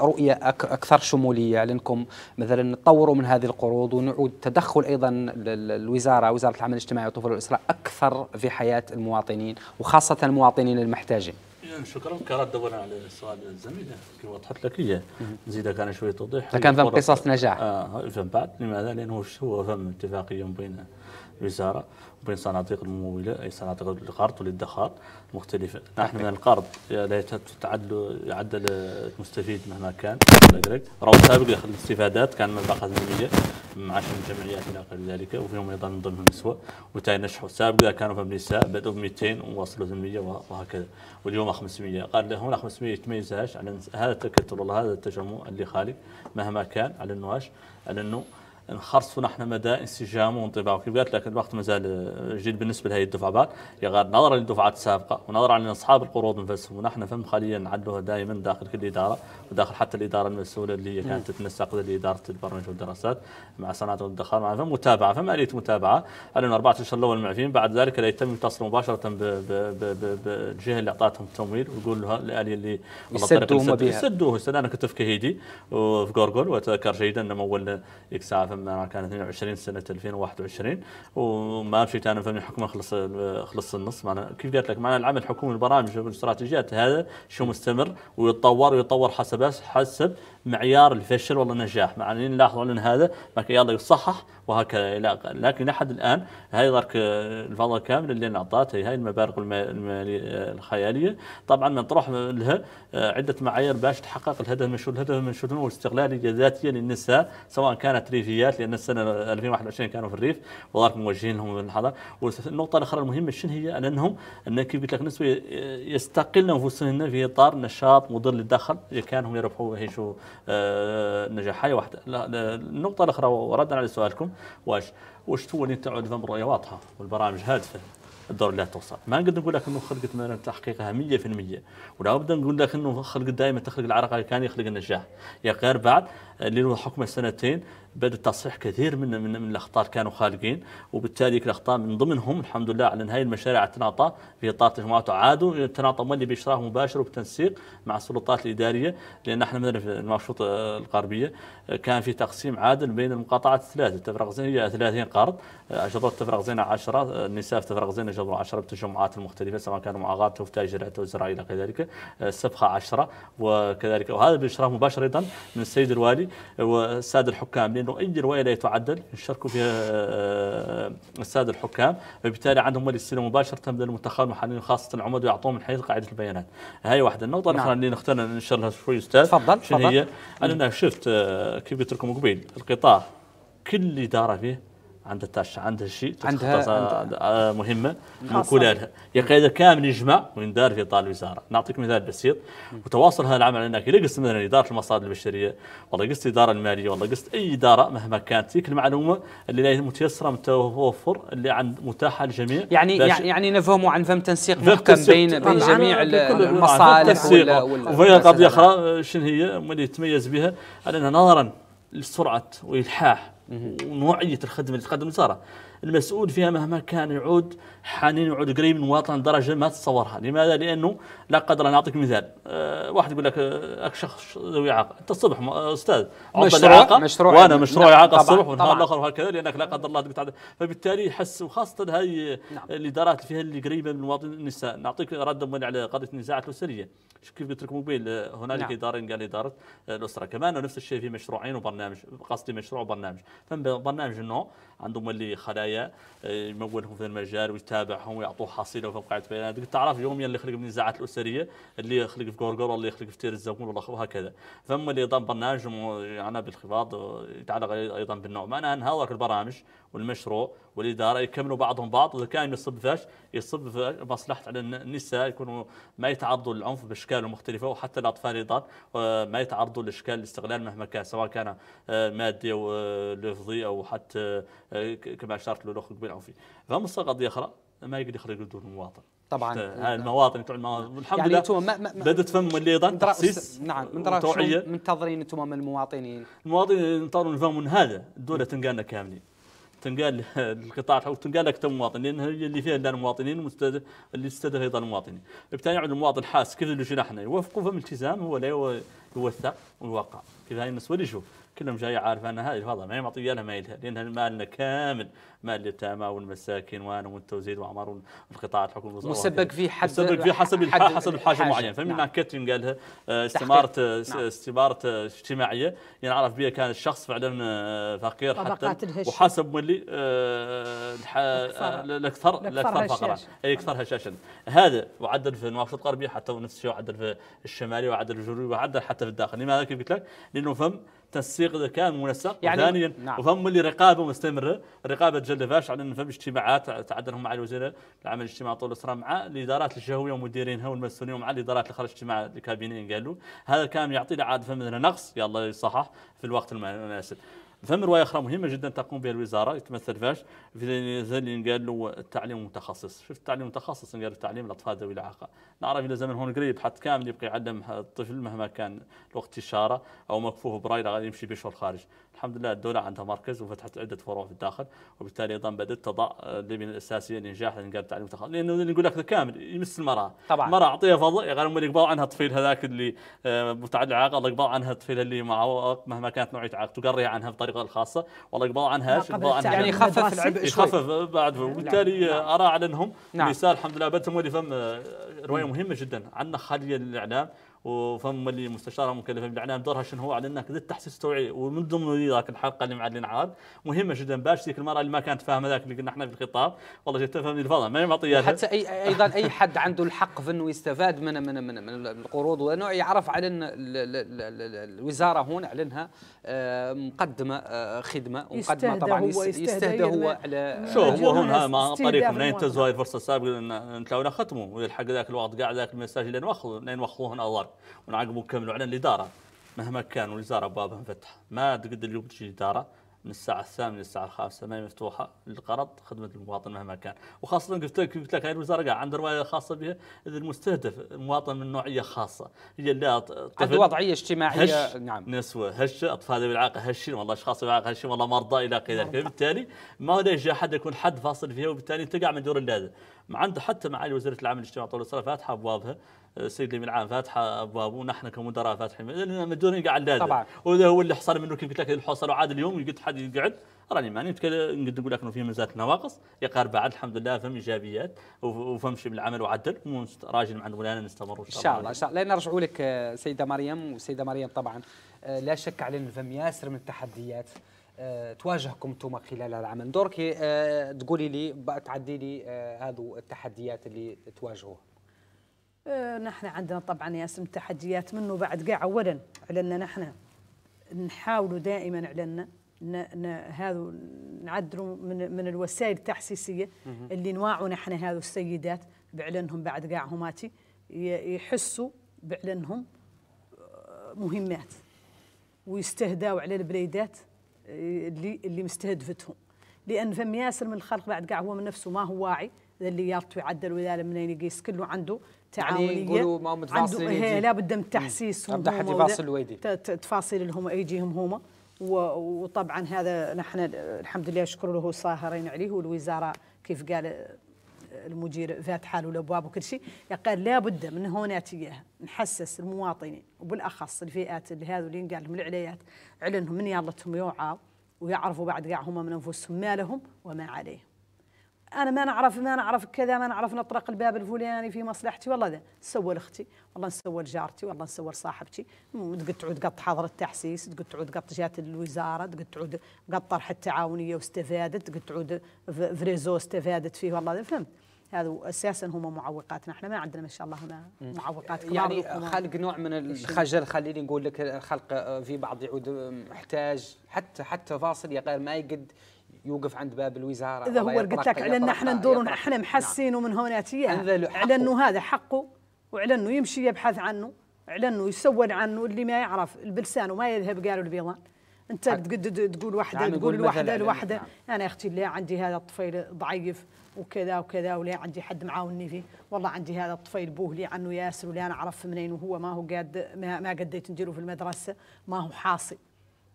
رؤيه اكثر شموليه لانكم مثلا تطوروا من هذه القروض ونعود تدخل ايضا الوزاره وزاره العمل الاجتماعي والطفوله والاسره اكثر في حياه المواطنين وخاصه المواطنين المحتاجين يعني شكرا كرد دورا على السؤال الزميله كي وضحت لك اياه نزيدك انا شويه توضيح كان فهم قصص نجاح اه فهم بعد لماذا؟ لانه هو فهم اتفاقيه بين الوزاره وبين صناديق الممولة أي صناديق القرض والادخار مختلفة نحن من القرض لا تعدل يعدل المستفيد مهما كان روض سابق ياخذ الاستفادات كان من باقه مع الجمعيات الى غير ذلك وفيهم ايضا من ضمنهم النسوه وبالتالي نجحوا سابقا كانوا في النساء بداوا ب 200 ووصلوا 800 وهكذا واليوم 500 قال له هنا 500 يتميزهاش على هذا التكتل والله هذا التجمع اللي خالق مهما كان على النواش على انه نخرصوا نحن مدى انسجام وانطباع وكيف لكن الوقت مازال جديد بالنسبه لهذه الدفعات يا غاد نظرا للدفعات السابقه ونظرا لان اصحاب القروض انفسهم ونحن فهم خليا نعدلوها دائما داخل كل اداره وداخل حتى الاداره المسؤوله اللي هي كانت تتنسق لاداره البرمجه والدراسات مع صناعه الادخار مع فهم متابعه فهم اليه متابعه على اربعه اشهر الاول معفين بعد ذلك لا يتم التصل مباشره بالجهه اللي اعطتهم التمويل ويقول لها الاليه اللي يسدوه يسدوه انا كنت في كهيدي وفي جورجول واتذكر جيدا انه مول لما كان 22 سنه 2021 وما مشيت انا في الحكومه خلص خلص النص معنا كيف قلت لك معنا العمل الحكومي البرامج والاستراتيجيات هذا شو مستمر ويتطور ويتطور حسب حسب معيار الفشل ولا النجاح مع ان نلاحظ ان هذا يلا يصحح وهكذا الى لكن لحد الان هاي ضرك الفضل كامل اللي انعطاته هاي المبالغ الخياليه طبعا تروح لها آه، عده معايير باش تحقق الهدف المنشود الهدف المنشود هو استغلاليه ذاتيه للنساء سواء كانت ريفيه الدوريات لان السنه 2021 كانوا في الريف وذلك موجهين لهم الحضر والنقطه الاخرى المهمه شنو هي انهم ان كيف قلت لك نسبه يستقلن انفسهن في اطار نشاط مضر للدخل هم يربحوا يعيشوا آه، نجاح هاي واحده النقطه الاخرى وردا على سؤالكم واش واش تو اللي تعود فهم رؤيه واضحه والبرامج هادفه الدور اللي توصل ما نقدر نقول لك انه خلقت مثلا تحقيقها 100% ولا بد نقول لك انه خلقت دائما تخلق العرق كان يخلق النجاح يا غير بعد اللي آه، هو حكم السنتين بدا تصحيح كثير من من, من الاخطاء كانوا خالقين وبالتالي الاخطاء من ضمنهم الحمد لله على نهايه المشاريع تناطى في اطار التجمعات عادوا يتناطوا مالي باشراف مباشر وبتنسيق مع السلطات الاداريه لان احنا مثلا في المرشوط الغربيه آه، كان في تقسيم عادل بين المقاطعات الثلاثه تفرغ هي 30 قرض آه، جبرت تفرغ زين 10 آه، النساء تفرغ زين جبروا 10 بالتجمعات المختلفه سواء كانوا مع تاجرات او زراعي الى ذلك السبخه 10 وكذلك وهذا باشراف مباشر ايضا من السيد الوالي والساده الحكام انه اي روايه لا يتعدل يشاركوا فيها آه، الساده الحكام وبالتالي عندهم الاستلام مباشره من المتخان المحلي خاصه العمد ويعطوهم من حيث قاعده البيانات هاي واحده النقطه الاخرى نعم. اللي نختار نشر لها شوي استاذ تفضل شنو هي انا شفت آه، كيف قلت لكم قبيل القطاع كل اداره فيه عندها تاش عندها شيء آه، عندها آه، مهمه خلالها يا قيادة كامل يجمع ويندار في اطار الوزاره نعطيك مثال بسيط وتواصل هذا العمل انك اذا قست مثلا اداره المصادر البشريه والله قست الاداره الماليه والله قست اي اداره مهما كانت تلك المعلومه اللي متيسره متوفر اللي عند متاحه للجميع يعني يعني, يعني نفهموا عن فهم تنسيق محكم بين بين جميع المصالح وفي قضيه اخرى شنو هي اللي يتميز بها انها نظرا لسرعه والحاح ونوعيه الخدمه اللي تقدم الوزاره المسؤول فيها مهما كان يعود حنين يعود قريب من المواطن درجه ما تتصورها، لماذا؟ لانه لا قدر انا اعطيك مثال، أه واحد يقول لك آه، اك شخص ذوي اعاقه، انت الصبح استاذ مشروع اعاقه مشروع وانا مشروع نعم، اعاقه نعم. الصبح والنهار الاخر وهكذا لانك لا قدر الله تقطع فبالتالي يحس وخاصه هذه نعم. آه، الادارات فيها اللي قريبه من مواطن النساء، نعطيك ردا على قضيه النزاعات الاسريه، كيف قلت لك موبيل آه، هنالك نعم. اداره قال اداره الاسره كمان نفس الشيء في مشروعين وبرنامج قصدي مشروع وبرنامج فما برنامج نو عندهم اللي خلايا آه، يمولهم في المجال ويتابعهم ويعطوه حصيله قاعده بيانات تعرف يوميا اللي يخلق النزاعات الاسريه اللي يخلق في غورغور اللي يخلق في تير الزبون وهكذا فما اللي نظام برنامج آه، يعنى بالخفاض آه، يتعلق ايضا بالنوع معناها ان هذاك البرامج والمشروع والاداره يكملوا بعضهم بعض وإذا كان يصب فش يصب في مصلحه على النساء يكونوا ما يتعرضوا للعنف بأشكال مختلفة وحتى الاطفال ايضا ما يتعرضوا لاشكال الاستغلال مهما كان سواء كان آه، مادي او آه، لفظي او حتى آه، كما اشرت له الاخ قبيل عنفي فهم قضيه اخرى ما يقدر يخرج دون المواطن طبعا هاي المواطن تاع المواطن الحمد يعني لله ما ما بدت فهم ايضا تخصيص نعم من منتظرين انتم من المواطنين المواطنين ينتظرون فهم هذا الدوله تنقالنا كاملين تنقال [LAUGHS] القطاع الحكومي تنقال لكتاب مواطن لان هي اللي فيها المواطنين المستد... اللي تستهدف ايضا المواطنين. بالتالي المواطن حاس كيف اللي شنو يوافقوا فهم التزام هو لا يوثق ويوقع كذا النسوة اللي يشوف كلهم جاي عارف ان هذه الفضله ما معطيه لها يلها لان مالنا كامل مال اليتامى والمساكين وانا والتوزيع وعمر والقطاع الحكم مسبق في حد مسبق في حسب حد حسب الحاجه معينه فمن نعم. كاترين قالها آه، استماره آه، نعم. استماره آه، اجتماعيه ينعرف بها كان الشخص فعلا فقير حتى وحسب ملي الاكثر الاكثر فقرا اي اكثر هشاشا هذا وعدل في نواقش الغربيه حتى نفس الشيء وعدل في الشمالي وعدل في الجنوبي وعدل حتى حتى في الداخل لماذا كيف قلت لك لانه فم تنسيق ذكاء منسق يعني وثانيا نعم. وفهم اللي رقابه مستمره الرقابه تجلفاش على ان فم اجتماعات تعدلهم مع الوزير العمل الاجتماعي طول الاسره مع الادارات الجهويه ومديرينها والمسؤولين ومع الادارات اللي خرجت اجتماع الكابينين قالوا هذا كان يعطينا عاد فم نقص يلا يصحح في الوقت المناسب فهم روايه اخرى مهمه جدا تقوم بها الوزاره يتمثل فاش في ذلك قال له التعليم المتخصص شفت التعليم المتخصص قال التعليم الاطفال ذوي الاعاقه نعرف الى زمن هون قريب حتى كامل يبقى يعلم الطفل مهما كان الوقت اشاره او مكفوه برايل غادي يمشي بشهر خارج الحمد لله الدولة عندها مركز وفتحت عدة فروع في الداخل وبالتالي أيضا بدأت تضع البنية الأساسية لنجاح الانقاذ التعليم المتخصص لأنه نقول لك كامل يمس المرأة طبعا المرأة أعطيها فضل غير يعني يقبل عنها الطفيل هذاك اللي آه، متعدد العاقة الله يقبل عنها الطفيل اللي معه مهما كانت نوعية عاقة تقريها عنها بطريقة الخاصة والله يقبل عنها عنها يعني يخفف يعني العبء شوي يخفف بعد نعم. وبالتالي أرى آه، على أنهم نعم. نعم. الحمد لله بنتهم ولي فم آه، رواية مهمة جدا عندنا خالية للإعلام وفهم اللي مستشاره مكلفه بالاعلام دورها شنو هو على انك ذي التحسيس التوعي ومن ضمن ذاك الحلقه اللي مع عاد مهمه جدا باش ذيك المراه اللي ما كانت فاهمه ذاك اللي قلنا احنا في الخطاب والله جت تفهم الفضل ما معطيها حتى اي ايضا اي حد عنده الحق في انه يستفاد من من من, من القروض وانه يعرف على ان الوزاره هون اعلنها آه، مقدمه آه، خدمه ومقدمه طبعا يستهدى هو على شوف هو هون مع طريقهم لين هاي الفرصه السابقه نتلاونا ختموا ويلحق ذاك الوقت قاعد ذاك المساج لين وخلوا لين وخلوهن الله ونعاقبوا كامل على الاداره مهما كان والوزاره ابوابها مفتحه ما تقدر اليوم تجي الاداره من الساعه الثامنه للساعه الخامسه ما هي مفتوحه للقرض خدمه المواطن مهما كان وخاصه قلت لك قلت لك هاي الوزاره قاعد عندها روايه خاصه بها إذا المستهدف المواطن من نوعيه خاصه هي اللي عنده وضعيه اجتماعيه هش نعم نسوه هش اطفال بالاعاقه هشين والله اشخاص بالاعاقه هشين والله مرضى الى اخره ذلك بالتالي ما هو يجي احد يكون حد فاصل فيها وبالتالي تقع من دور اللازم مع عنده حتى معالي وزيره العمل الاجتماعي طول السنه فاتحه ابوابها السيد بن من عام فاتح ابواب ونحن كمدراء فاتحين مدورين قاعد لازم طبعا وهذا هو اللي حصل منه كيف قلت لك اللي حصل عاد اليوم قلت حد يقعد راني ماني نقدر نقول لك انه في مزات نواقص يقارب بعد الحمد لله فهم ايجابيات وفهم شيء من العمل وعدل راجل مع مولانا نستمر ان شاء الله ان شاء الله نرجعوا لك آه، سيده مريم والسيده مريم طبعا آه، لا شك على ان فهم ياسر من التحديات آه، تواجهكم انتم خلال العمل دورك تقولي لي تعدي لي هذو التحديات اللي تواجهوها آه، نحن عندنا طبعا ياسم تحديات منه بعد قاع اولا علنا نحن نحاولوا دائما علنا هذا نعدلوا من من الوسائل التحسيسيه اللي نواعوا نحن هذو السيدات بعلنهم بعد قاع هماتي يحسوا بعلنهم آه، مهمات ويستهداوا على البليدات آه، اللي اللي مستهدفتهم لان فم ياسر من الخلق بعد قاع هو من نفسه ما هو واعي اللي يرتوي يعدل ولا منين يقيس كله عنده يعني تعاونيه يعني يقولوا ما متفاصلين لابد من تحسيس لابد حد يفاصل تفاصيل لهم يجيهم هما وطبعا هذا نحن الحمد لله شكر له صاهرين عليه والوزاره كيف قال المدير ذات له الابواب وكل شيء يعني قال لابد من هنا تجاه نحسس المواطنين وبالاخص الفئات اللي هذول اللي قال لهم العليات على انهم من يالتهم يوعوا ويعرفوا بعد قاع هم من انفسهم ما لهم وما عليهم انا ما نعرف ما نعرف كذا ما نعرف نطرق الباب الفلاني في مصلحتي والله ذا نسوى لاختي والله نسوى لجارتي والله نسوى لصاحبتي تعود قط حضر التحسيس تعود قط جات الوزاره تعود قط طرح التعاونيه واستفادت تعود فريزو استفادت فيه والله فهمت هذا اساسا هما معوقاتنا احنا ما عندنا ما شاء الله هنا معوقات كبار يعني خلق نوع من الخجل خليني نقول لك الخلق في بعض يعود محتاج حتى حتى فاصل يا غير ما يقد يوقف عند باب الوزاره اذا هو قلت لك على ان احنا ندور احنا نعم. محسين نعم. ومن هوناتيه على انه هذا حقه وعلى انه يمشي يبحث عنه على انه يسول عنه اللي ما يعرف البلسان وما يذهب قالوا البيضان انت تقول واحده نعم، تقول لوحده لوحده نعم. انا يا اختي لا عندي هذا الطفيل ضعيف وكذا وكذا ولا عندي حد معاوني فيه والله عندي هذا الطفيل بوه لي عنه ياسر ولا نعرف منين وهو ما هو قاد ما, ما قديت نديره في المدرسه ما هو حاصي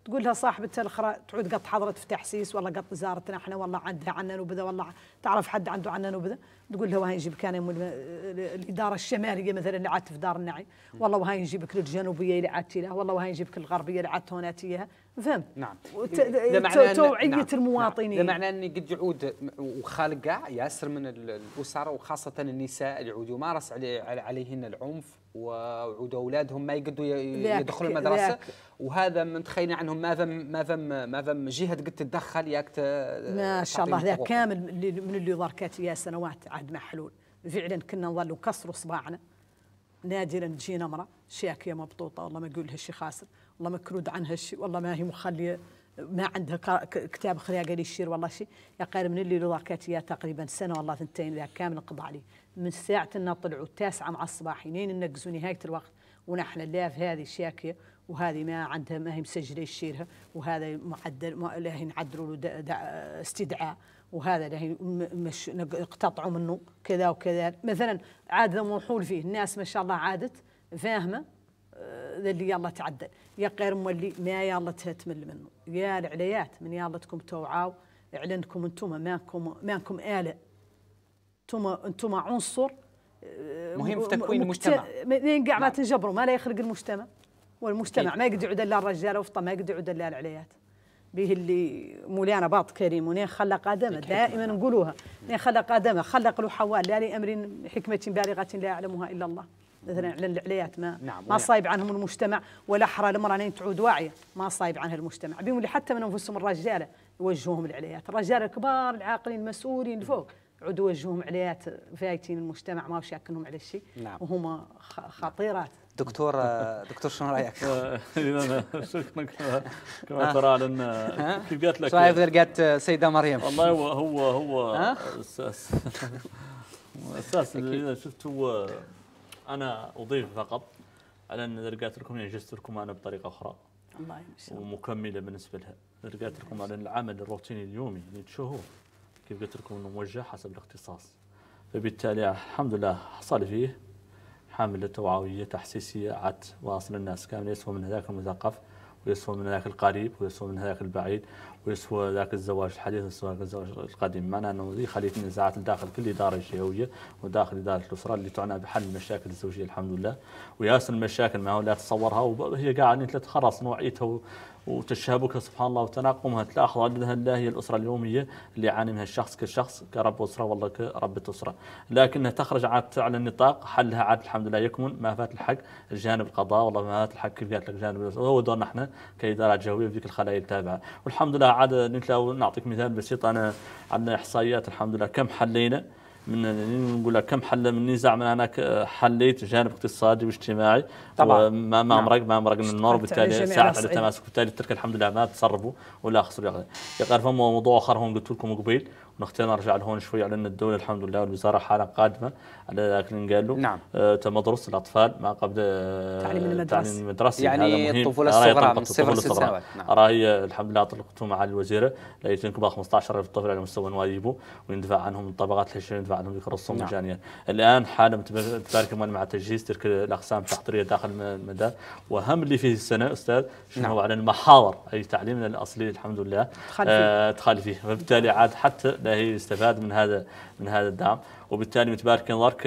تقول لها صاحبتها الاخرى تعود قط حضرت في تحسيس والله قط زارتنا احنا والله عندها عنا وبدا والله تعرف حد عنده عنا وبدا تقول لها وهاي نجيبك انا الاداره الشماليه مثلا اللي عادت في دار النعي والله وهاي نجيبك للجنوبيه اللي عادت لها والله وهاي نجيبك الغربيه اللي عادت تيها فهمت؟ نعم توعيه نعم. المواطنين نعم. معناه اني قد يعود وخالقه ياسر من الاسره وخاصه النساء اللي يعود يمارس علي... عليهن العنف وعود اولادهم ما يقدروا يدخلوا المدرسه ذاك. وهذا من تخيل عنهم ما فم ما فم ما فم جهه قد تتدخل ياك ما آه، شاء الله هذا كامل من اللي ضار يا سنوات عاد ما حلول فعلا كنا نظلوا كسروا صباعنا نادرا تجينا امراه شاكيه مبطوطه والله ما يقول لها شي خاسر والله مكرود عنها شي والله ما هي مخليه ما عندها كتاب لي للشير والله شي يا قال من اللي يا تقريبا سنه والله ثنتين ذا كامل قضى عليه من ساعة إن طلعوا التاسعة مع الصباح لين نقزوا نهاية الوقت ونحن في هذه شاكية وهذه ما عندها ما هي مسجلة يشيرها وهذا معدل ما له نعدلوا له استدعاء وهذا له مش اقتطعوا منه كذا وكذا مثلا عاد موحول فيه الناس ما شاء الله عادت فاهمه ذا آه، اللي يلا تعدل يا غير مولي ما يلا تتمل منه يا العليات من يلا تكم توعاو اعلنكم انتم ماكم ماكم اله انتم انتم عنصر آه، مهم في تكوين المجتمع منين كاع ما نعم. تنجبروا ما لا يخلق المجتمع والمجتمع إيه. ما يقدر يعود الا الرجال وفطه ما يقدر يعود الا العليات به اللي مولانا باط كريم ونين خلق ادم دائما نعم. نقولوها نين خلق ادم خلق له حواء لا لامر حكمه بالغه لا يعلمها الا الله مثلا على نعم. العليات ما نعم ما صايب عنهم المجتمع ولا حرى المراه تعود واعيه ما صايب عنها المجتمع بهم اللي حتى من انفسهم الرجاله يوجهوهم العليات الرجال الكبار العاقلين المسؤولين فوق عدو وجههم عليات فايتين المجتمع ما شاكنهم على شيء نعم. وهما خطيرات دكتور دكتور شنو رايك؟ شكرا [LAUGHS] كما ترى آه. لان آه. كيف قالت لك شو رايك قالت السيده مريم؟ والله هو هو هو آه؟ اساس [LAUGHS] اساس شفت هو انا اضيف فقط على ان رجعت لكم يعني جزت لكم انا بطريقه اخرى الله يمشي ومكمله بالنسبه لها رجعت لكم على العمل الروتيني اليومي اللي يعني تشوفوه كيف قلت لكم انه موجه حسب الاختصاص فبالتالي الحمد لله حصل فيه حملة توعوية تحسيسية عت واصل الناس كامل يسوى من هذاك المثقف ويسوى من هذاك القريب ويسوى من هذاك البعيد ويسوى ذاك الزواج الحديث ويسوى ذاك الزواج القديم معناه انه ذي خليت النزاعات داخل كل اداره جهويه وداخل اداره الاسره اللي تعنى بحل المشاكل الزوجيه الحمد لله وياسر المشاكل ما هو لا تصورها وهي قاعده تتخرص نوعيتها وتشابكها سبحان الله وتناقمها تلاحظ عددها لا هي الاسره اليوميه اللي يعاني منها الشخص كشخص كرب اسره والله كربة اسره، لكنها تخرج عاد على النطاق حلها عاد الحمد لله يكمن ما فات الحق الجانب القضاء والله ما فات الحق كيف قالت لك جانب هو دورنا احنا كادارات جويه في ذيك الخلايا التابعه، والحمد لله عاد نعطيك مثال بسيط انا عندنا احصائيات الحمد لله كم حلينا من نقول كم حل من النزاع من هناك حليت جانب اقتصادي واجتماعي طبعا ما ما نعم. مرق ما مرق من النار وبالتالي ساعد على التماسك إيه. وبالتالي ترك الحمد لله ما تسربوا ولا خسروا يقدر فما موضوع اخر هون قلت لكم قبيل ونختار نرجع لهون شوي على ان الدوله الحمد لله والوزاره حاله قادمه على لكن قالوا نعم آه تمدرس الاطفال ما قبل آه، تعليم المدرسه تعليم المدرسه يعني الطفوله الصغرى من صفر ست سنوات نعم راهي الحمد لله طلقته مع الوزيره ليتنكبها 15000 طفل على مستوى نوايبه ويندفع عنهم الطبقات الحشيش يندفع عنهم ذيك الرسوم نعم. مجانيه الان حاله تبارك مع تجهيز تلك الاقسام التحضيريه داخل المدى واهم اللي فيه السنه استاذ شنو نعم. على المحاور اي تعليمنا الاصلي الحمد لله تخالفيه آه تخالفيه فبالتالي عاد حتى هي يستفاد من هذا من هذا الدعم وبالتالي متبارك لارك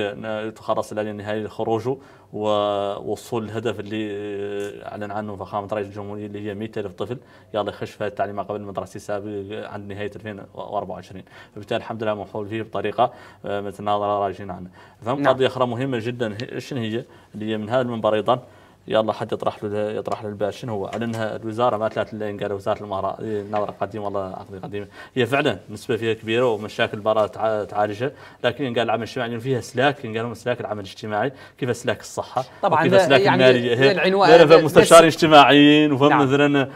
تخلص الى النهائي لخروجه ووصول الهدف اللي آه، اعلن عنه فخامه رئيس الجمهوريه اللي هي 100000 طفل يلا يخش في التعليم قبل المدرسه السابق آه، عند نهايه 2024 فبالتالي الحمد لله محول فيه بطريقه آه، متناظره راجعين عنه فهم نعم. قضيه اخرى مهمه جدا شنو هي اللي هي من هذا المنبر ايضا يلا حد يطرح له يطرح له البال شنو هو؟ على انها الوزاره ما تلات لين قالوا وزاره المهراء نظره قديمه والله عقدي قديم هي فعلا نسبه فيها كبيره ومشاكل برا تعالجها لكن قال العمل الاجتماعي فيها سلاك قالوا سلاك العمل الاجتماعي كيف سلاك الصحه طبعا كيف سلاك يعني الماليه مستشارين اجتماعيين وفهم نعم. مثلا آه،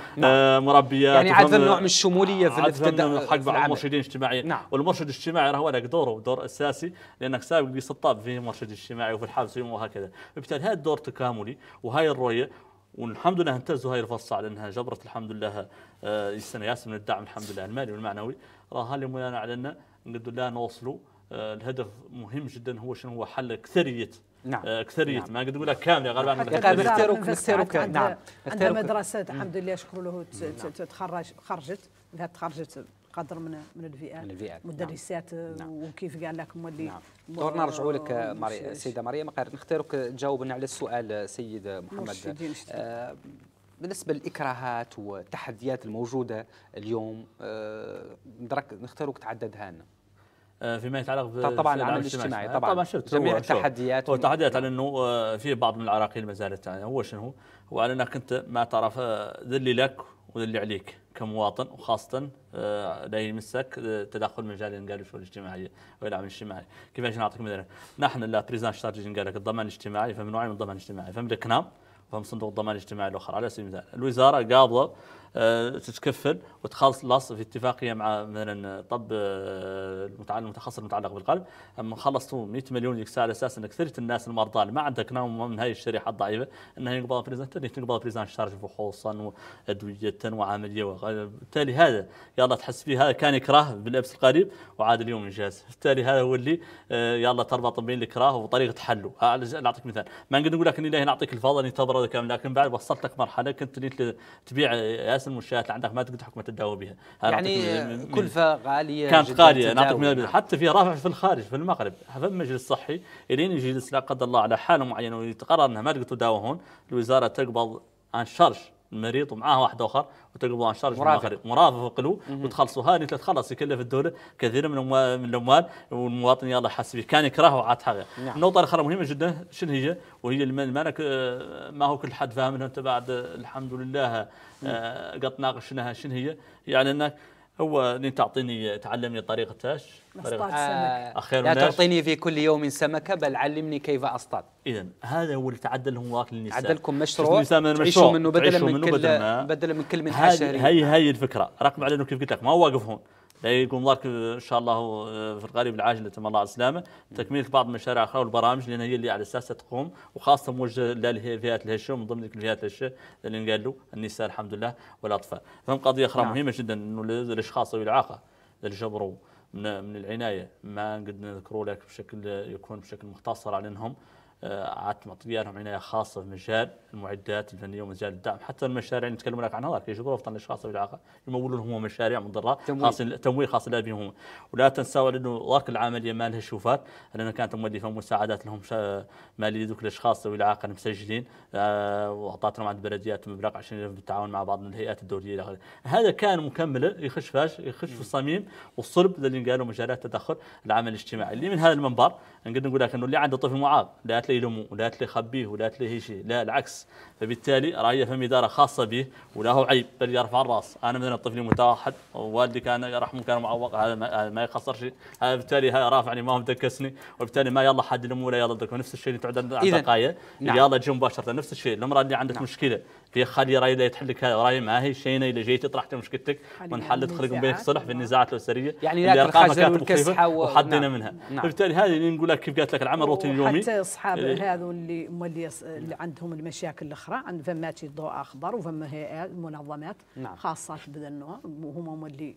نعم. مربيات يعني عاد نوع من الشموليه في التدخل حق بعض المرشدين الاجتماعيين نعم. والمرشد الاجتماعي راه هو لك دوره دور اساسي لانك سابق بسطاب فيه مرشد اجتماعي وفي الحبس وهكذا فبالتالي هذا الدور تكاملي وهذا هاي الرؤيه والحمد لله انتهزوا هاي الفصة انها جبرت الحمد لله السنه ياسر من الدعم الحمد لله المالي والمعنوي راها اللي مولانا علنا نقدر لا نوصلوا آه، الهدف مهم جدا هو شنو هو حل اكثريه نعم آه، اكثريه نعم. ما قد نقولها كامله غالبا نختاروا نختاروا نعم عندها مدرسه الحمد لله شكر له نعم. تخرج خرجت تخرجت قدر من من الفئات من الفئات نعم. مدرسات نعم. وكيف قال لك هما اللي نعم دورنا نرجعوا لك ماري السيده مريم قاير نختارك تجاوبنا على السؤال سيد محمد آه، بالنسبه للاكراهات والتحديات الموجوده اليوم ندرك آه، نختارك تعددها لنا آه، فيما يتعلق طبعا العمل الاجتماعي طبعا, طبعا شفت جميع التحديات هو التحديات على انه في بعض من العراقيل ما زالت يعني هو شنو هو على انك انت ما تعرف ذل لك وذل عليك كمواطن وخاصة لا آه، يمسك آه، تدخل من الجالية الشؤون الاجتماعية والعمل الاجتماعي كيفاش نعطيكم مثلا نحن لا بريزان شتاتجي قال لك الضمان الاجتماعي فمن نوعين من الضمان الاجتماعي فمن الكنام صندوق الضمان الاجتماعي الاخر على سبيل المثال الوزاره قابضه آه، تتكفل وتخلص في اتفاقيه مع مثلا طب آه، المتخصص المتعلق بالقلب اما خلصتوا 100 مليون لك على اساس انك ثلث الناس المرضى اللي ما عندك نوم من هذه الشريحه الضعيفه انها يقبض بريزان تاني تقبض شارج فحوصا وادويه وعمليه وغيره بالتالي هذا يلا تحس فيه هذا كان يكره باللبس القريب وعاد اليوم انجاز بالتالي هذا هو اللي آه، يلا تربط بين الاكراه وطريقه حله نعطيك مثال ما نقدر نقول لك اني نعطيك الفضل اني تبرد كامل لكن بعد وصلت لك مرحله كنت تبيع اساس المنشات اللي عندك ما تقدر تحكم تداوى بها يعني كلفه غاليه كانت غاليه نعطيك مثال حتى في رافع في الخارج في المغرب في المجلس الصحي الين يجلس لا قدر الله على حاله معينه ويتقرر انها ما تقدر تداوى هون الوزاره تقبض ان شارج مريض ومعاه واحد اخر وتقلبوا عن شر مرافق مرافق له وتخلصوا هذه تتخلص يكلف الدوله كثير من من الاموال والمواطن يلا حس فيه كان يكرهه عاد حقه نعم. النقطه الاخرى مهمه جدا شنو هي وهي المانك آه، ما هو كل حد فاهم انت بعد آه، الحمد لله آه، قد ناقشناها شنو هي يعني انك هو اللي تعطيني تعلمني طريقه تاش آه لا تعطيني في كل يوم سمكه بل علمني كيف اصطاد اذا هذا هو اللي تعدل لهم النساء عدلكم مشروع تعيشوا منه بدلا من, من كل بدلا من كل من هذه هي هي الفكره رقم على انه كيف قلت لك ما هون لا يقوم ذاك ان شاء الله آه، في القريب العاجل نتمنى الله السلامه تكمله بعض المشاريع الاخرى والبرامج لان هي اللي على اساسها تقوم وخاصه موجهه لفئات الهشه ومن ضمن الفئات الهشه اللي قالوا النساء الحمد لله والاطفال فهم قضيه اخرى نعم. مهمه جدا انه للاشخاص ذوي الاعاقه اللي جبروا من العنايه ما قد نذكروا لك بشكل يكون بشكل مختصر عليهم آه، عادت لهم عنايه خاصه في مجال المعدات الفنيه ومجال الدعم حتى المشاريع اللي نتكلم لك عنها هذاك يجبروا وطن الاشخاص بالعاقه يمولوا لهم مشاريع مضره خاصة تمويل خاص بهم ولا تنسوا انه ذاك العمليه ما لها شوفات لان كانت مولفه مساعدات لهم آه، ماليه ذوك الاشخاص ذوي الاعاقه المسجلين آه، واعطتهم عند البلديات مبلغ عشان بالتعاون مع بعض الهيئات الدوليه الى اخره هذا كان مكمله يخش فاش يخش في الصميم والصلب اللي قالوا مجالات تدخل العمل الاجتماعي اللي من هذا المنبر نقدر نقول لك انه اللي عنده طفل معاق لا لا يلومه ولا تلي خبيه ولا هي شيء لا العكس فبالتالي راه فم اداره خاصه به ولا هو عيب بل يرفع الراس انا مثلا طفلي متوحد ووالدي كان رحمه كان معوق هذا ما يخسر شيء هذا بالتالي هذا رافعني ما هو مدكسني وبالتالي ما يلا حد ولا يلا نفس الشيء اللي تعود عند العقايه نعم. يلا تجي مباشره نفس الشيء المراه اللي عندك نعم. مشكله في خلي راي لا يتحل لك راي ما هي شينا اذا جيتي طرحت مشكلتك ونحل تخلق بين الصلح في النزاعات الاسريه يعني لا ارقامها كانت مخيفه وحدينا نعم. منها نعم. فبالتالي هذه اللي نقول لك كيف قالت لك العمل الروتيني اليومي حتى اصحاب هذو اللي اللي, اللي عندهم المشاكل الاخرى عند فماتي ضوء اخضر وفما هيئات منظمات نعم. خاصه بهذا النوع وهم اللي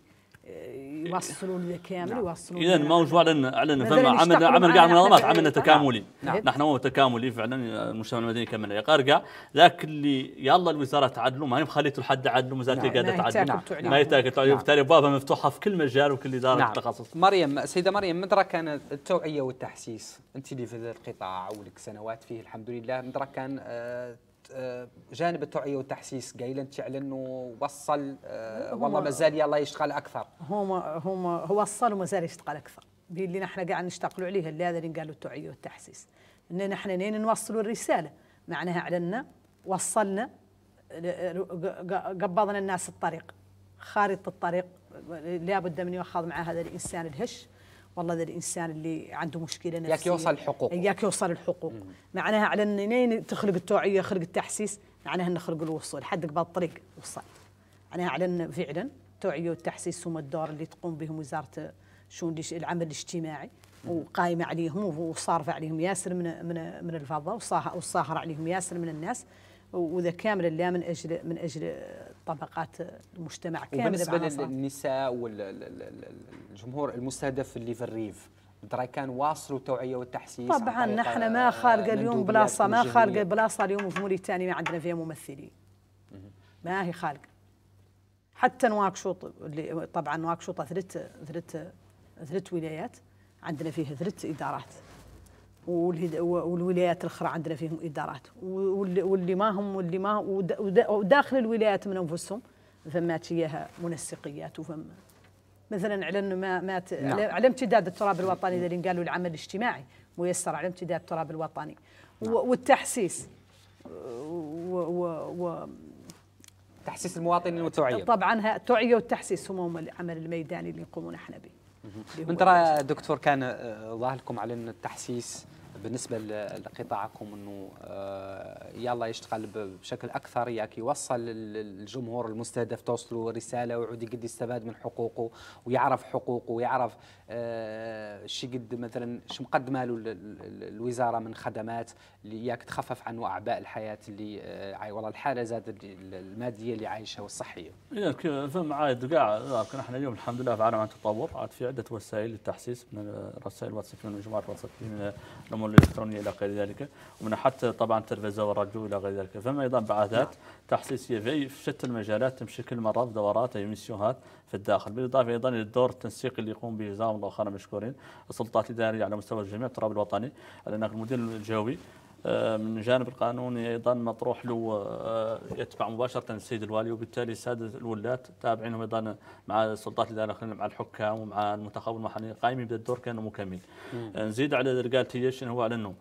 يوصلوا لنا كامل نعم. يوصلوا اذا موجود على على فما عمل عمل كاع منظمات عملنا تكاملي نعم. نحن هو تكاملي فعلا المجتمع المدني كمل يقار قاع لكن اللي يلا الوزاره تعدلوا هي مخليته لحد عدلوا مازالت قاعده نعم. تعدل ما يتاكل وبالتالي بابها مفتوحه في كل مجال وكل اداره نعم. تخصص مريم سيده مريم مدرك كان التوعيه والتحسيس انت اللي في هذا القطاع ولك سنوات فيه الحمد لله مدرك كان آه، آه، جانب التوعيه والتحسيس قايل انت على انه وصل آه، والله مازال يلا يشتغل اكثر هما هما هو وصل ومازال يشتغل اكثر اللي نحن قاعد نشتغلوا عليه اللي هذا اللي قالوا التوعيه والتحسيس ان نحن نين نوصلوا الرساله معناها اعلنا وصلنا قبضنا الناس الطريق خارطه الطريق لابد من يؤخذ مع هذا الانسان الهش والله ذا الانسان اللي عنده مشكله نفسيه ياك يوصل الحقوق ياك يوصل الحقوق معناها على انين تخلق التوعيه خلق التحسيس معناها نخلق الوصول حدك بهالطريق وصل معناها على ان فعلا التوعيه والتحسيس هم الدور اللي تقوم بهم وزاره شؤون العمل الاجتماعي وقايمه عليهم وصارفه عليهم ياسر من من من الفضه وصاهر عليهم ياسر من الناس وذا كامل لا من اجل من اجل طبقات المجتمع كامل وبالنسبه للنساء والجمهور المستهدف اللي في الريف دراي كان واصلوا التوعيه والتحسيس طبعا نحن ما آه، خارقه اليوم بلاصه ما خارقه بلاصه اليوم في موريتانيا ما عندنا فيها ممثلين ما هي خارقه حتى نواكشوط اللي طبعا نواكشوط ثلاث ثلاث ثلاث ولايات عندنا فيه ثلاث ادارات والولايات الاخرى عندنا فيهم ادارات واللي ما هم واللي ما وداخل الولايات من انفسهم فما تياها منسقيات وفما مثلا على ما مات نعم. على امتداد التراب الوطني اللي قالوا العمل الاجتماعي ميسر على امتداد التراب الوطني نعم. والتحسيس و, و, و تحسيس المواطنين والتوعيه طبعا التوعيه والتحسيس هم, هم العمل الميداني اللي نقومون احنا به انت دكتور كان آه، ظاهر لكم على التحسيس بالنسبه لقطاعكم انه آه، يلا يشتغل بشكل اكثر ياك يوصل للجمهور المستهدف توصلوا رساله ويعود قد يستفاد من حقوقه ويعرف حقوقه ويعرف آه، شي قد مثلا شو مقدمه له الوزاره من خدمات ياك تخفف عنه اعباء الحياه اللي آه، والله الحاله زاد الماديه اللي عايشها والصحيه. ياك إيه، فهم عايد كاع نحن اليوم الحمد لله في عالم التطور عاد في عده وسائل للتحسيس من الرسائل الواتساب من مجموعه الواتساب من الامور الالكترونيه الى غير ذلك ومن حتى طبعا التلفزه والراديو الى غير ذلك فما ايضا بعثات نعم. تحسيسيه في شتى المجالات تمشي كل مره في دورات اي ميسيوهات في الداخل بالاضافه ايضا الى الدور التنسيقي اللي يقوم به جزاهم الله خيرا مشكورين السلطات الاداريه على مستوى الجميع التراب الوطني على انك المدير الجوي آه، من الجانب القانوني ايضا مطروح له آه، يتبع مباشره السيد الوالي وبالتالي الساده الولات تابعينهم ايضا مع السلطات الداخليه مع الحكام ومع المنتخب المحلي قائمين بهذا الدور كانه مكمل. آه، نزيد على اللي قال هو على انه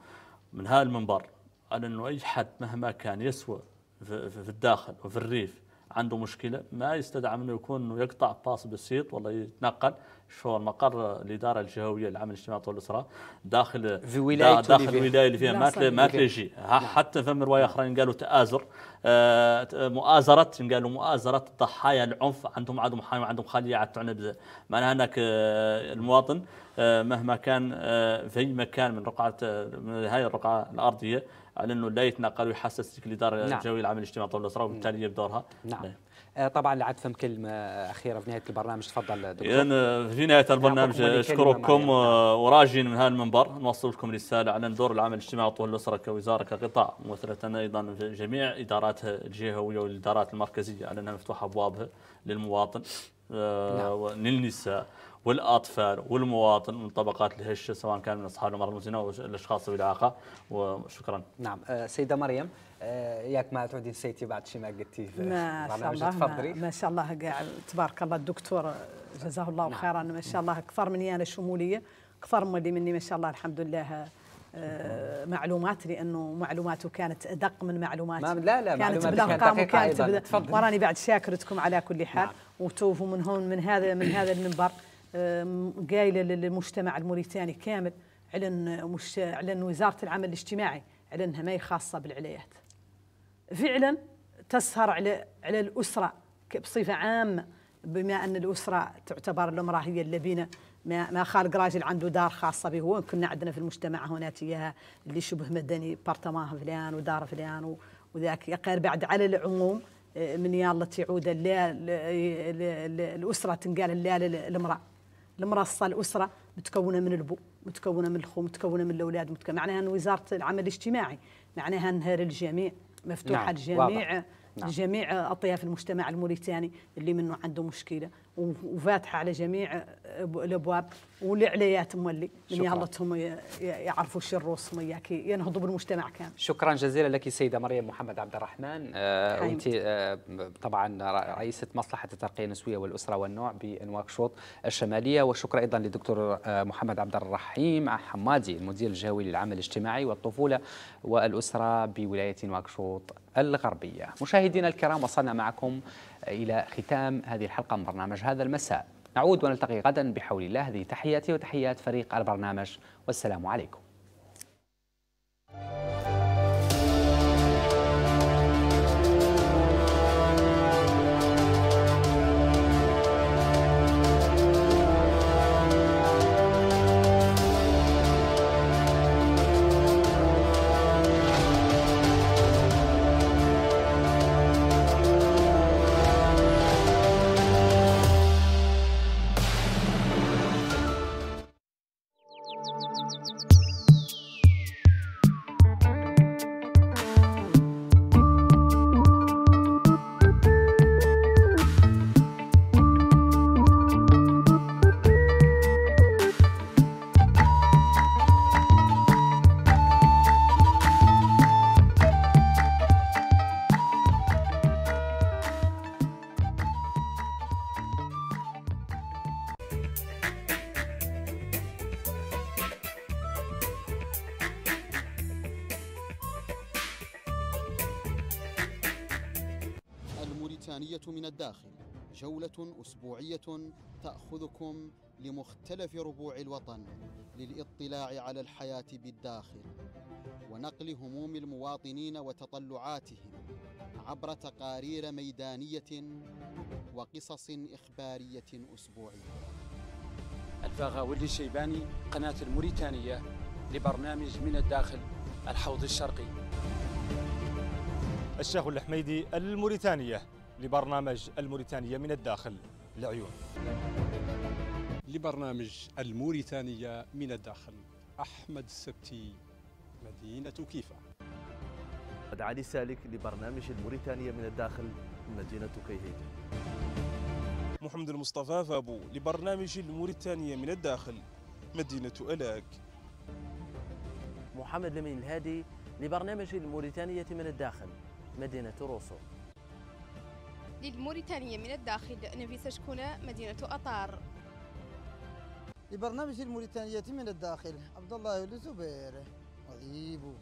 من هذا المنبر على انه اي حد مهما كان يسوى في, في الداخل وفي الريف عنده مشكله ما يستدعى منه يكون انه يقطع باص بسيط ولا يتنقل شهور مقر الاداره الجهويه للعمل الاجتماعي طول الاسره داخل في ولايه داخل الولايه اللي فيها ما ما تجي نعم. حتى فم روايه اخرين قالوا تآزر آه مؤازره قالوا مؤازره ضحايا العنف عندهم عندهم محامي عندهم خليه تعنى معناها انك آه المواطن آه مهما كان آه، في مكان من رقعه آه، من هذه الرقعه الارضيه على انه لا يتنقل ويحسس الاداره نعم. الجويه للعمل الاجتماعي طول الاسره وبالتالي هي بدورها نعم. نعم. آه، طبعا لعد فم كلمه اخيره في نهايه البرنامج تفضل دكتور يعني في نهايه البرنامج اشكركم وراجين من هذا المنبر نوصل لكم رساله على دور العمل الاجتماعي طول الاسره كوزاره كقطاع ممثله ايضا في جميع ادارات الجهويه والادارات المركزيه على انها مفتوحه ابوابها للمواطن آه، نعم. وللنساء والاطفال والمواطن من طبقات الهشه سواء كان من اصحاب الامراض المزمنه او الاشخاص ذوي الاعاقه وشكرا. نعم آه، سيده مريم آه، ياك ما تعودي نسيتي بعد شي ما قلتي ما شاء الله تفضلي ما شاء الله تبارك الله الدكتور جزاه الله نعم. خيرا ما شاء الله اكثر مني انا شموليه اكثر مني مني ما شاء الله الحمد لله آه معلومات لانه معلوماته كانت ادق من معلوماتي ما لا لا كانت بالارقام وكانت وراني بعد شاكرتكم على كل حال نعم. وتوفوا من هون من هذا من هذا المنبر قايله للمجتمع الموريتاني كامل اعلن مش اعلن وزاره العمل الاجتماعي اعلنها ما هي خاصه بالعلايات فعلا تسهر على على الاسره بصفه عامه بما ان الاسره تعتبر المراه هي اللبينة ما ما خالق راجل عنده دار خاصه به هو كنا عندنا في المجتمع هنا تياها اللي شبه مدني بارتماه فلان ودار فلان وذاك يقير بعد على العموم أه، من يالله تعود لا الاسره تنقال لا للمراه المرصة الاسره متكونه من البو متكونه من الخو متكونه من الاولاد متكونة معناها ان وزاره العمل الاجتماعي معناها نهار الجميع مفتوحه نعم. للجميع نعم. جميع اطياف المجتمع الموريتاني اللي منه عنده مشكله وفاتحه على جميع الابواب والعليات مولي من يهلتهم يعرفوا شو الروس وياك ينهضوا بالمجتمع كامل شكرا جزيلا لك سيده مريم محمد عبد الرحمن آه وانت آه طبعا رئيسه مصلحه الترقيه النسويه والاسره والنوع بنواكشوط الشماليه وشكرا ايضا للدكتور آه، محمد عبد الرحيم حمادي المدير الجهوي للعمل الاجتماعي والطفوله والاسره بولايه نواكشوط الغربيه مشاهدينا الكرام وصلنا معكم الى ختام هذه الحلقه من برنامج هذا المساء نعود ونلتقي غدا بحول الله هذه تحياتي وتحيات فريق البرنامج والسلام عليكم أسبوعية تأخذكم لمختلف ربوع الوطن للاطلاع على الحياة بالداخل ونقل هموم المواطنين وتطلعاتهم عبر تقارير ميدانية وقصص إخبارية أسبوعية الفاغاولي الشيباني قناة الموريتانية لبرنامج من الداخل الحوض الشرقي الشيخ الحميدي الموريتانية لبرنامج الموريتانية من الداخل لعيون لبرنامج الموريتانية من الداخل أحمد السبتي مدينة كيفا علي سالك لبرنامج الموريتانية من الداخل مدينة كيهيد محمد المصطفى فابو لبرنامج الموريتانية من الداخل مدينة ألاك محمد لمين الهادي لبرنامج الموريتانية من الداخل مدينة روسو للموريتانية من الداخل نفيسة شكونة مدينة أطار لبرنامج الموريتانية من الداخل عبد الله الزبير وذيبو